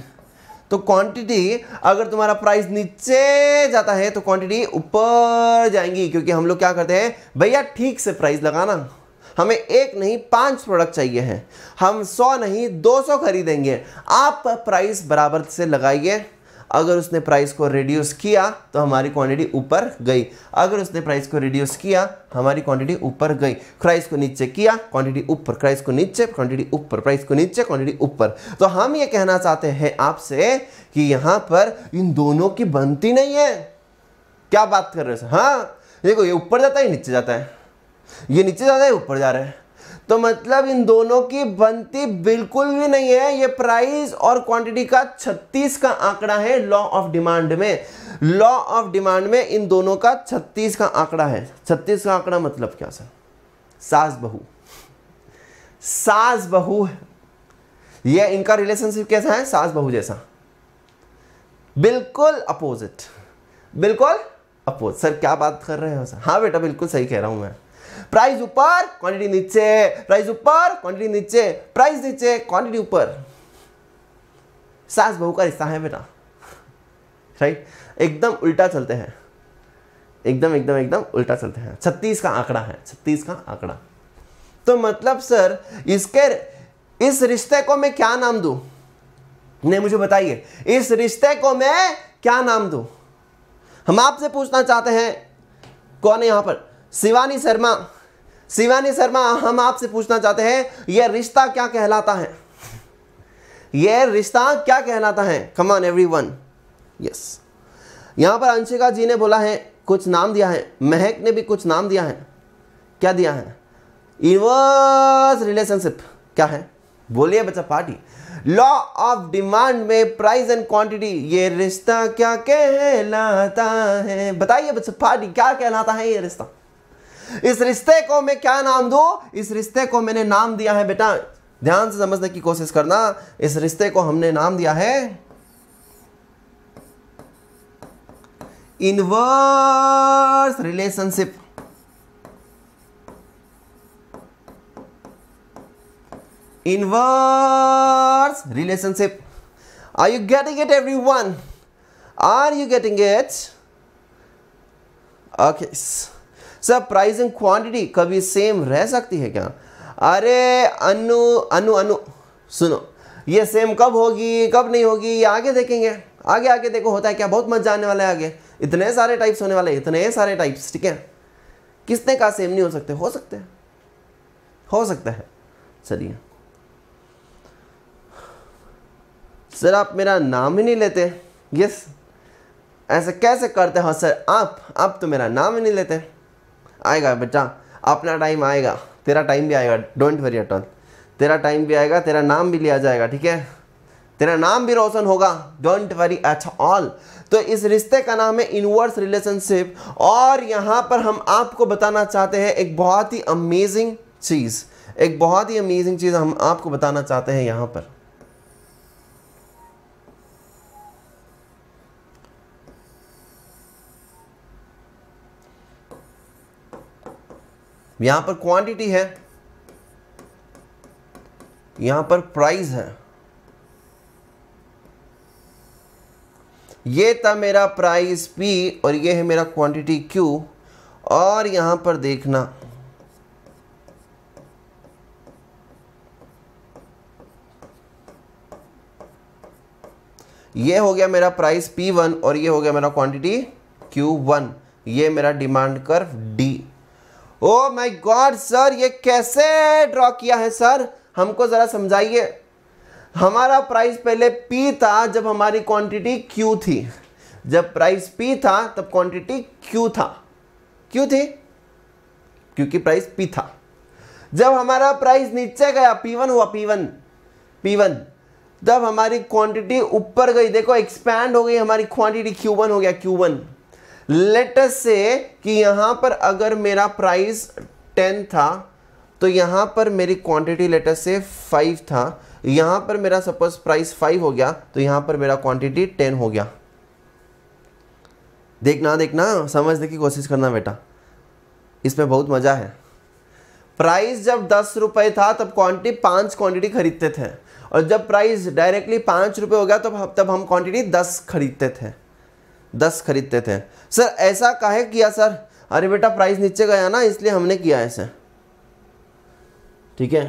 तो क्वांटिटी अगर तुम्हारा प्राइस नीचे जाता है तो क्वांटिटी ऊपर जाएंगी क्योंकि हम लोग क्या करते हैं भैया ठीक से प्राइस लगाना हमें एक नहीं पांच प्रोडक्ट चाहिए हैं हम सौ नहीं दो सौ खरीदेंगे आप प्राइस बराबर से लगाइए अगर उसने प्राइस को रिड्यूस किया तो हमारी क्वांटिटी ऊपर गई अगर उसने प्राइस को रिड्यूस किया हमारी क्वांटिटी ऊपर गई प्राइस को नीचे किया क्वांटिटी ऊपर प्राइस को नीचे क्वांटिटी ऊपर प्राइस को नीचे क्वांटिटी ऊपर तो हम ये कहना चाहते हैं आपसे कि यहाँ पर इन दोनों की बनती नहीं है क्या बात कर रहे हो हाँ देखो ये ऊपर जाता है नीचे जाता है ये नीचे जा रहा है ऊपर जा रहा है तो मतलब इन दोनों की बनती बिल्कुल भी नहीं है ये प्राइस और क्वांटिटी का 36 का आंकड़ा है लॉ ऑफ डिमांड में लॉ ऑफ डिमांड में इन दोनों का 36 का आंकड़ा है 36 का आंकड़ा मतलब क्या सर सास बहू सास बहू है ये इनका रिलेशनशिप कैसा है सास बहू जैसा बिल्कुल अपोजिट बिल्कुल अपोजिट सर क्या बात कर रहे हो सर हाँ बेटा बिल्कुल सही कह रहा हूं मैं प्राइस ऊपर क्वांटिटी नीचे प्राइस ऊपर क्वांटिटी नीचे प्राइस नीचे क्वांटिटी ऊपर सास बहू का रिश्ता है बेटा राइट एकदम उल्टा चलते हैं एकदम एकदम एकदम उल्टा चलते हैं छत्तीस का आंकड़ा है छत्तीस का आंकड़ा तो मतलब सर इसके इस रिश्ते को मैं क्या नाम दू नहीं मुझे बताइए इस रिश्ते को मैं क्या नाम दू हम आपसे पूछना चाहते हैं कौन है यहां पर शिवानी शर्मा शिवानी शर्मा हम आपसे पूछना चाहते हैं यह रिश्ता क्या कहलाता है यह रिश्ता क्या कहलाता है कमान एवरी वन यस यहां पर अंशिका जी ने बोला है कुछ नाम दिया है महक ने भी कुछ नाम दिया है क्या दिया है इनवर्स रिलेशनशिप क्या है बोलिए बच्चा पार्टी लॉ ऑफ डिमांड में प्राइस एंड क्वांटिटी ये रिश्ता क्या कहलाता है बताइए बच्चा पार्टी क्या कहलाता है ये रिश्ता इस रिश्ते को मैं क्या नाम दू इस रिश्ते को मैंने नाम दिया है बेटा ध्यान से समझने की कोशिश करना इस रिश्ते को हमने नाम दिया है inverse relationship relationship are you getting it everyone are you getting it okay sir price and quantity कभी सेम रह सकती है क्या अरे अनु अनु अनु सुनो ये सेम कब होगी कब नहीं होगी ये आगे देखेंगे आगे आगे देखो होता है क्या बहुत मजा आने वाला है आगे इतने सारे टाइप्स होने वाले इतने सारे टाइप्स ठीक है किसने कहा सेम नहीं हो सकते हो सकते हैं हो सकता है चलिए सर आप मेरा नाम ही नहीं लेते यस ऐसे कैसे करते हो हाँ, सर आप आप तो मेरा नाम ही नहीं लेते आएगा बेटा अपना टाइम आएगा तेरा टाइम भी आएगा डोंट वरी एट ऑल तेरा टाइम भी आएगा तेरा नाम भी लिया जाएगा ठीक है तेरा नाम भी रोशन होगा डोंट वरी एट ऑल तो इस रिश्ते का नाम है इनवर्स रिलेशनशिप और यहाँ पर हम आपको बताना चाहते हैं एक बहुत ही अमेजिंग चीज़ एक बहुत ही अमेजिंग चीज़ हम आपको बताना चाहते हैं यहाँ पर यहां पर क्वांटिटी है यहां पर प्राइस है ये था मेरा प्राइस P और ये है मेरा क्वांटिटी Q और यहां पर देखना ये हो गया मेरा प्राइस P1 और ये हो गया मेरा क्वांटिटी Q1 ये मेरा demand curve D oh my God sir ये कैसे ड्रॉ किया है सर हमको ज़रा समझाइए हमारा प्राइस पहले पी था जब हमारी क्वांटिटी क्यू थी जब प्राइस पी था तब क्वांटिटी क्यू था क्यों थी क्योंकि प्राइस पी था जब हमारा प्राइस नीचे गया पी वन हुआ पी वन पी वन तब हमारी क्वांटिटी ऊपर गई देखो एक्सपैंड हो गई हमारी क्वांटिटी क्यू वन हो गया क्यू वन लेटस से कि यहां पर अगर मेरा प्राइस टेन था तो यहां पर मेरी क्वांटिटी लेटस से फाइव था यहां पर मेरा सपोज प्राइस फाइव हो गया तो यहां पर मेरा क्वांटिटी टेन हो गया देखना देखना समझने की कोशिश करना बेटा इसमें बहुत मज़ा है प्राइस जब दस रुपये था तब क्वांटिटी पांच क्वांटिटी खरीदते थे और जब प्राइस डायरेक्टली पांच रुपये हो गया तब तब हम क्वांटिटी दस खरीदते थे दस खरीदते थे सर ऐसा काहे किया सर अरे बेटा प्राइस नीचे गया ना इसलिए हमने किया ऐसे ठीक है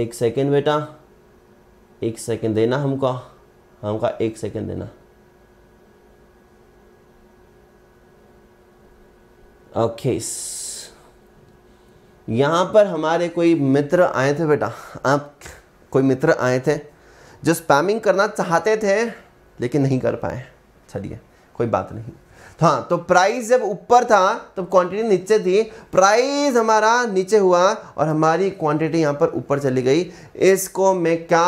एक सेकेंड बेटा एक सेकेंड देना हमको हमका एक सेकेंड देना ओके यहाँ पर हमारे कोई मित्र आए थे बेटा आप कोई मित्र आए थे जो स्पैमिंग करना चाहते थे लेकिन नहीं कर पाए चलिए कोई बात नहीं तो हाँ तो प्राइस जब ऊपर था तो क्वांटिटी नीचे थी प्राइस हमारा नीचे हुआ और हमारी क्वांटिटी यहाँ पर ऊपर चली गई इसको मैं क्या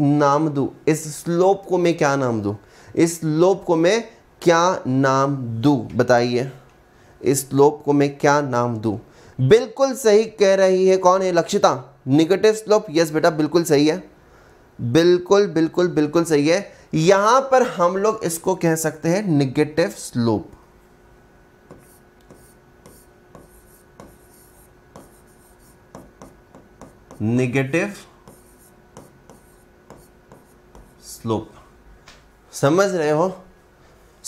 नाम दूँ इस स्लोप को मैं क्या नाम दूँ इस स्लोप को मैं क्या नाम दूँ बताइए इस स्लोप को मैं क्या नाम दूँ बिल्कुल सही कह रही है कौन है लक्षिता निगेटिव स्लोप यस बेटा बिल्कुल सही है बिल्कुल बिल्कुल बिल्कुल सही है यहां पर हम लोग इसको कह सकते हैं निगेटिव स्लोप निगेटिव स्लोप समझ रहे हो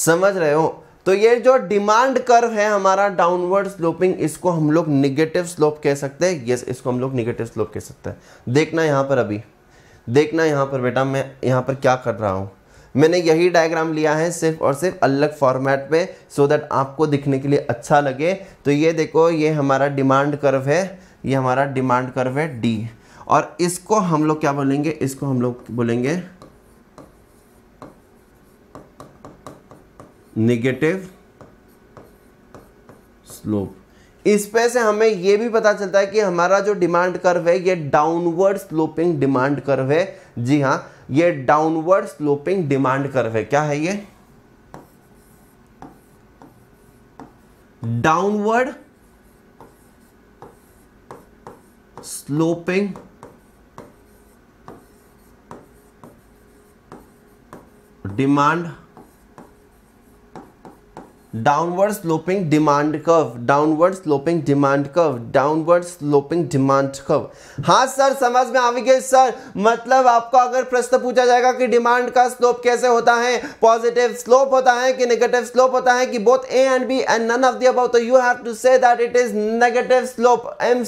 समझ रहे हो तो ये जो डिमांड कर्व है हमारा डाउनवर्ड स्लोपिंग इसको हम लोग निगेटिव स्लोप कह सकते हैं यस इसको हम लोग निगेटिव स्लोप कह सकते हैं देखना यहां पर अभी देखना यहाँ पर बेटा मैं यहाँ पर क्या कर रहा हूँ मैंने यही डायग्राम लिया है सिर्फ और सिर्फ अलग फॉर्मेट में सो दैट आपको दिखने के लिए अच्छा लगे तो ये देखो ये हमारा डिमांड कर्व है ये हमारा डिमांड कर्व है डी और इसको हम लोग क्या बोलेंगे इसको हम लोग बोलेंगे निगेटिव स्लोप इस पे से हमें यह भी पता चलता है कि हमारा जो डिमांड कर्व है ये डाउनवर्ड स्लोपिंग डिमांड कर्व है जी हाँ ये डाउनवर्ड स्लोपिंग डिमांड कर्व है क्या है ये downward sloping demand downward sloping demand curve downward sloping demand curve downward sloping demand curve हाँ सर समझ में आ गए सर मतलब आपको अगर प्रश्न पूछा जाएगा कि डिमांड का स्लोप कैसे होता है पॉजिटिव स्लोप होता है कि नेगेटिव स्लोप होता है कि both A and B and none of the तो you have to say that it is negative slope um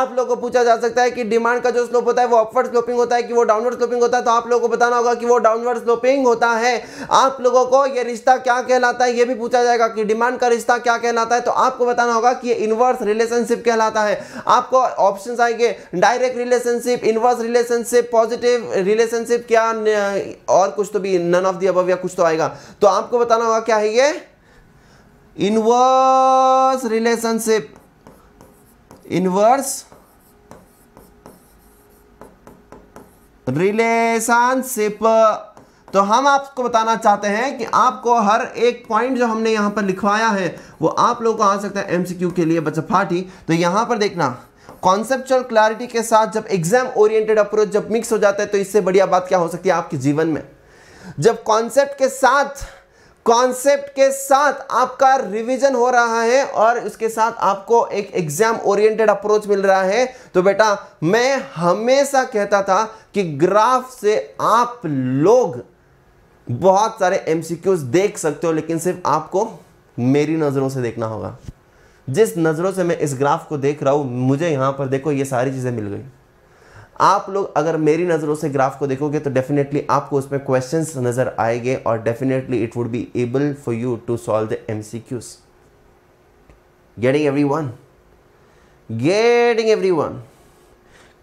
आप लोगों को पूछा जा सकता है कि डिमांड का जो स्लोप होता है वो अपवर्ड स्लोपिंग होता है कि वो डाउनवर्ड स्लोपिंग होता है तो आप लोगों को बताना होगा कि वो डाउनवर्ड स्लोपिंग होता है आप लोगों को यह रिश्ता क्या कहलाता है ये भी पूछा जाएगा कि डिमांड का रिश्ता क्या कहलाता है तो आपको बताना होगा कि ये इनवर्स रिलेशनशिप कहलाता है आपको ऑप्शन आएंगे direct relationship inverse relationship positive relationship क्या और कुछ तो भी नन ऑफ दी या कुछ तो आएगा तो आपको बताना होगा क्या है ये इनवर्स रिलेशनशिप इनवर्स रिलेशनशिप तो हम आपको बताना चाहते हैं कि आपको हर एक पॉइंट जो हमने यहाँ पर लिखवाया है वो आप लोगों को आ सकता है एमसीक्यू के लिए बच्चा फाटी तो यहाँ पर देखना कॉन्सेप्चुअल क्लैरिटी के साथ जब एग्जाम ओरिएंटेड अप्रोच जब मिक्स हो जाता है तो इससे बढ़िया बात क्या हो सकती है आपके जीवन में जब कॉन्सेप्ट के साथ कॉन्सेप्ट के साथ आपका रिवीजन हो रहा है और उसके साथ आपको एक एग्जाम ओरिएंटेड अप्रोच मिल रहा है तो बेटा मैं हमेशा कहता था कि ग्राफ से आप लोग बहुत सारे एम देख सकते हो लेकिन सिर्फ आपको मेरी नज़रों से देखना होगा जिस नज़रों से मैं इस ग्राफ को देख रहा हूँ मुझे यहाँ पर देखो ये सारी चीज़ें मिल गई आप लोग अगर मेरी नज़रों से ग्राफ को देखोगे तो डेफिनेटली आपको उसमें क्वेश्चन नज़र आएंगे और definitely it would be able for you to solve the M C Qs getting every one getting every one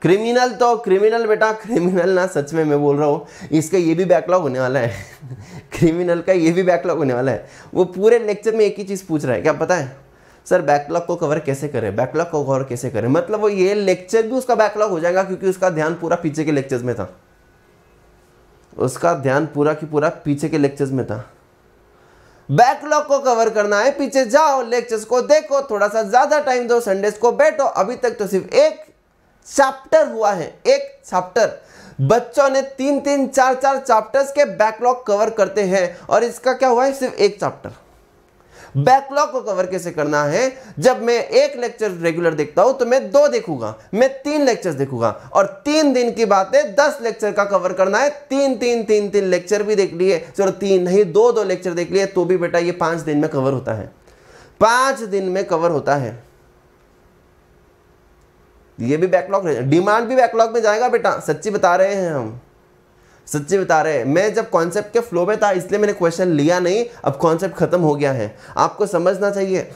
criminal तो क्रिमिनल बेटा क्रिमिनल ना सच में मैं बोल रहा हूँ इसका ये भी बैकलॉग होने वाला है क्रिमिनल का ये भी बैकलॉग होने वाला है वो पूरे लेक्चर में एक ही चीज़ पूछ रहा है क्या पता है सर बैकलॉग को कवर कैसे करें बैकलॉग को कवर कैसे करें मतलब वो ये लेक्चर भी उसका बैकलॉग हो जाएगा क्योंकि उसका ध्यान पूरा पीछे के लेक्चर्स में था उसका ध्यान पूरा की पूरा पीछे के लेक्चर्स में था बैकलॉग को कवर करना है पीछे जाओ लेक्चर्स को देखो थोड़ा सा ज़्यादा टाइम दो संडेज को बैठो अभी तक तो सिर्फ एक चैप्टर हुआ है एक चैप्टर बच्चों ने तीन तीन चार चार चैप्टर्स के बैकलॉग कवर करते हैं और इसका क्या हुआ है सिर्फ एक चैप्टर बैकलॉग को कवर कैसे करना है जब मैं एक लेक्चर रेगुलर देखता हूं तो मैं दो देखूंगा मैं तीन लेक्चर देखूंगा और तीन दिन की बात है दस लेक्चर का कवर करना है तीन तीन तीन तीन लेक्चर भी देख लिए चलो तीन नहीं दो दो लेक्चर देख लिए तो भी बेटा ये पांच दिन में कवर होता है पांच दिन में कवर होता है ये भी बैकलॉग में डिमांड भी बैकलॉग में जाएगा बेटा सच्ची बता रहे हैं हम सच्ची बता रहे हैं मैं जब कॉन्सेप्ट के फ्लो में था इसलिए मैंने क्वेश्चन लिया नहीं अब कॉन्सेप्ट खत्म हो गया है आपको समझना चाहिए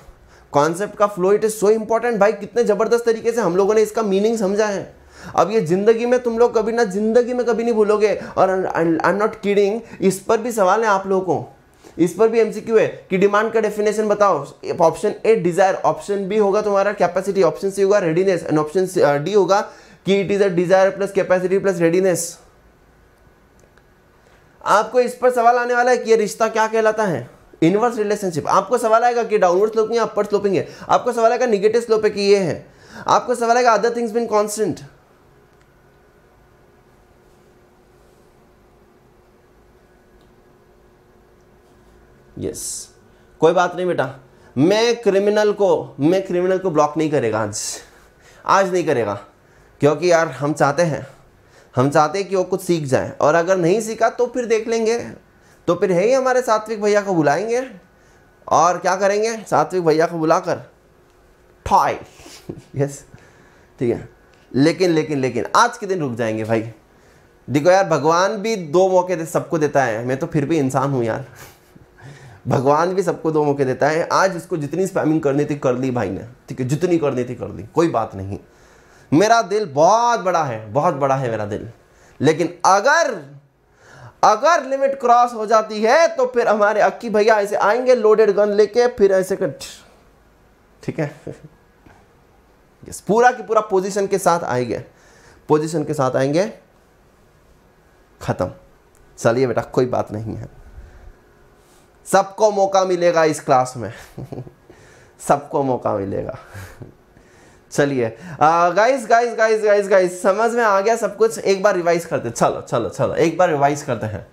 कॉन्सेप्ट का flow it is so important भाई कितने ज़बरदस्त तरीके से हम लोगों ने इसका मीनिंग समझा है अब ये ज़िंदगी में तुम लोग कभी ना ज़िंदगी में कभी नहीं भूलोगे और आई एम नॉट किडिंग इस पर भी सवाल है आप लोगों को इस पर भी एमसीक्यू है कि डिमांड का डेफिनेशन बताओ option A desire option B होगा तुम्हारा कैपेसिटी ऑप्शन सी होगा रेडीनेस एंड ऑप्शन डी होगा कि it is a desire plus capacity plus readiness आपको इस पर सवाल आने वाला है कि ये रिश्ता क्या कहलाता है इनवर्स रिलेशनशिप आपको सवाल आएगा कि डाउनवर्ड स्लोपिंग है अपर स्लोपिंग है आपको सवाल आएगा निगेटिव स्लोप है कि ये है आपको सवाल आएगा other things been constant yes कोई बात नहीं बेटा मैं क्रिमिनल को मैं क्रिमिनल को ब्लॉक नहीं करेगा आज आज नहीं करेगा क्योंकि यार हम चाहते हैं हम चाहते हैं कि वो कुछ सीख जाए और अगर नहीं सीखा तो फिर देख लेंगे तो फिर है ही हमारे सात्विक भैया को बुलाएंगे और क्या करेंगे सात्विक भैया को बुलाकर ठाई यस ठीक है लेकिन लेकिन लेकिन आज के दिन रुक जाएंगे भाई देखो यार भगवान भी दो मौके दे सबको देता है मैं तो फिर भी इंसान हूँ यार भगवान भी सबको दो मौके देता है आज उसको जितनी स्पैमिंग करनी थी कर ली भाई ने ठीक है जितनी करनी थी कर ली कोई बात नहीं मेरा दिल बहुत बड़ा है बहुत बड़ा है मेरा दिल लेकिन अगर अगर लिमिट क्रॉस हो जाती है तो फिर हमारे अक्की भैया ऐसे आएंगे लोडेड गन लेके फिर ऐसे कर ठीक है यस पूरा की पूरा पोजीशन के साथ आएंगे पोजीशन के साथ आएंगे ख़त्म चलिए बेटा कोई बात नहीं है सबको मौका मिलेगा इस क्लास में सबको मौका मिलेगा चलिए guys guys guys guys guys समझ में आ गया सब कुछ एक बार रिवाइज करते चलो चलो चलो एक बार रिवाइज करते हैं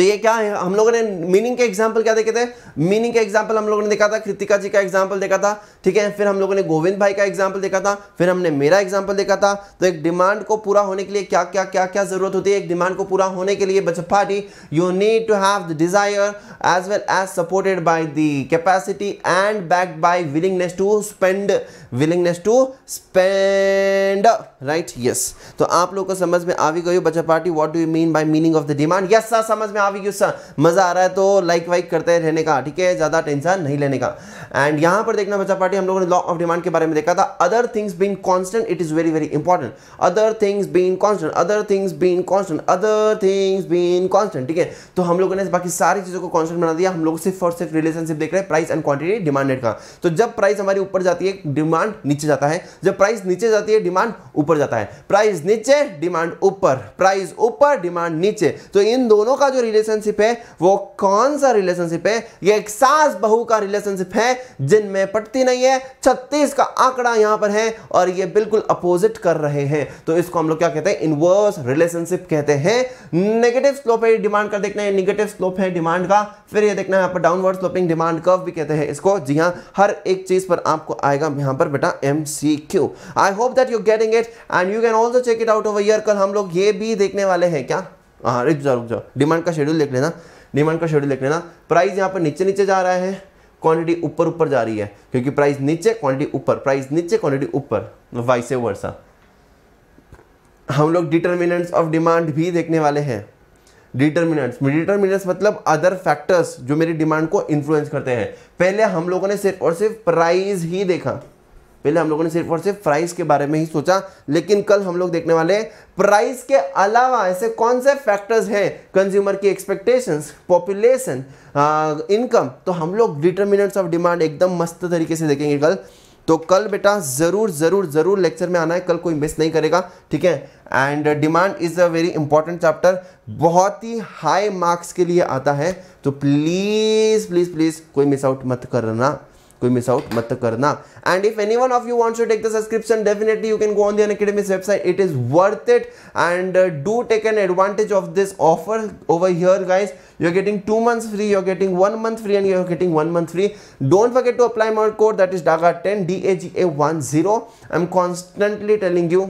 तो ये क्या है हम लोगों ने मीनिंग के एग्जाम्पल क्या देखे थे मीनिंग के एग्जाम्पल हम लोगों ने देखा था कृतिका जी का एग्जाम्पल देखा था ठीक है फिर हम लोगों ने गोविंद भाई का एग्जाम्पल देखा था फिर हमने मेरा एग्जाम्पल देखा था तो एक डिमांड को पूरा होने के लिए क्या क्या क्या क्या जरूरत होती है एक डिमांड को पूरा होने के लिए बचप party you need to have the desire as well as supported by the capacity and back by willingness to spend willingness to spend right yes तो आप लोग को समझ में आ भी गई बच्चा party what do you mean by meaning of the demand yes sir समझ में आ भी गई सर मज़ा आ रहा है तो लाइक वाइक करते रहने का ठीक है ज़्यादा टेंशन नहीं लेने का एंड यहाँ पर देखना बच्चा पार्टी हम लोगों ने लॉ ऑफ डिमांड के बारे में देखा था other things been constant it is very very important other things been constant other things been constant other things been constant ठीक है तो हम लोगों ने बाकी सारी चीज़ों को कॉन्स्टेंट बना दिया हम लोग सिर्फ और सिर्फ रिलेशनशिप देख रहे हैं प्राइस एंड क्वांटिटी डिमांडेड का तो जब प्राइस हमारी ऊपर जाती है डिमांड नीचे जाता है जब प्राइस नीचे जाती है डिमांड ऊपर जाता है प्राइस नीचे डिमांड ऊपर प्राइस ऊपर डिमांड नीचे तो इन दोनों का जो रिलेशनशिप है वो कौन सा रिलेशनशिप है ये एक सास बहू का रिलेशनशिप है जिनमें पटती नहीं है छत्तीस का आंकड़ा यहां पर है और ये बिल्कुल अपोजिट कर रहे हैं तो इसको हम लोग क्या कहते हैं इनवर्स रिलेशनशिप कहते हैं नेगेटिव स्लोप है डिमांड का देखना है निगेटिव स्लोप है डिमांड का फिर ये देखना है यहाँ पर डाउनवर्ड स्लोपिंग डिमांड कर्व भी कहते हैं इसको जी हाँ हर एक चीज पर आपको आएगा यहाँ पर बेटा M C Q I hope that you getting it and you can also check it out over here कल हम लोग ये भी देखने वाले हैं क्या हाँ रुक जाओ रुक जाओ डिमांड का शेड्यूल देख लेना डिमांड का शेड्यूल देख लेना प्राइस यहाँ पर नीचे नीचे जा रहा है क्वांटिटी ऊपर ऊपर जा रही है क्योंकि प्राइस नीचे क्वांटिटी ऊपर प्राइस नीचे क्वांटिटी ऊपर वाइसे वर्षा हम लोग डिटर्मिनेंट्स ऑफ डिमांड भी देखने वाले हैं डिटर्मिनेंट्स डिटर्मिनेंट्स मतलब अदर फैक्टर्स जो मेरी डिमांड को इन्फ्लुएंस करते हैं पहले हम लोगों ने सिर्फ और सिर्फ प्राइस ही देखा पहले हम लोगों ने सिर्फ और सिर्फ प्राइस के बारे में ही सोचा लेकिन कल हम लोग देखने वाले प्राइस के अलावा ऐसे कौन से फैक्टर्स हैं कंज्यूमर की एक्सपेक्टेशंस पॉपुलेशन इनकम तो हम लोग डिटर्मिनेंट्स ऑफ डिमांड एकदम मस्त तरीके से देखेंगे कल तो कल बेटा ज़रूर ज़रूर ज़रूर लेक्चर में आना है कल कोई मिस नहीं करेगा ठीक है and demand is a very important chapter बहुत ही हाई मार्क्स के लिए आता है तो प्लीज़ प्लीज़ प्लीज़ कोई मिस आउट मत करना कोई मिस आउट मत करना and if any one of you wants to take the subscription definitely you can go on the academy website it is worth it and do take an advantage of this offer over here guys you are getting to months free you are getting one month free and you are getting one month free don't forget to use Daga ten D A G A one zero I am constantly telling you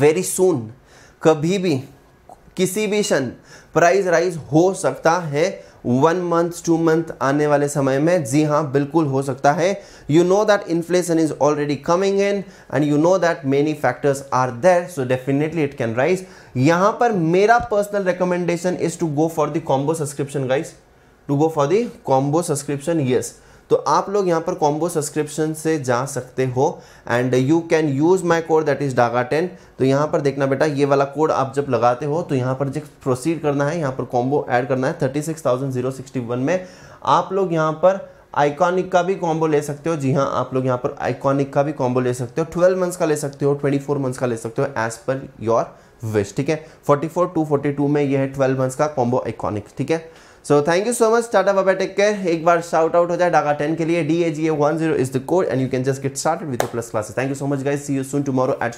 very soon कभी भी किसी भी क्षण प्राइज राइज हो सकता है वन मंथ टू मंथ आने वाले समय में जी हाँ बिल्कुल हो सकता है you know that inflation is already coming in and you know that many factors are there so definitely it can rise यहाँ पर मेरा personal recommendation is to go for the combo subscription guys to go for the combo subscription yes तो आप लोग यहाँ पर कॉम्बो सब्सक्रिप्शन से जा सकते हो and you can use my code that is Daga ten तो यहाँ पर देखना बेटा ये वाला कोड आप जब लगाते हो तो यहाँ पर जब प्रोसीड करना है यहाँ पर कॉम्बो ऐड करना है thirty six thousand zero sixty one में आप लोग यहाँ पर आइकॉनिक का भी कॉम्बो ले सकते हो जी हाँ आप लोग यहाँ पर आइकॉनिक का भी कॉम्बो ले सकते हो ट्वेल्व मंथ्स का ले सकते हो ट्वेंटी फोर मंथ्स का ले सकते हो एज पर योर विश ठीक है forty four to forty two में यह है ट्वेल्व मंथ्स का कॉम्बो आइकॉनिक ठीक है so thank you so much टाटा बाबा टेक केयर एक बार शाउट आउट हो जाए डाका टेन के लिए D A G A one zero is the code and you can just get start with plus classes thank you so much guys see you soon tomorrow eight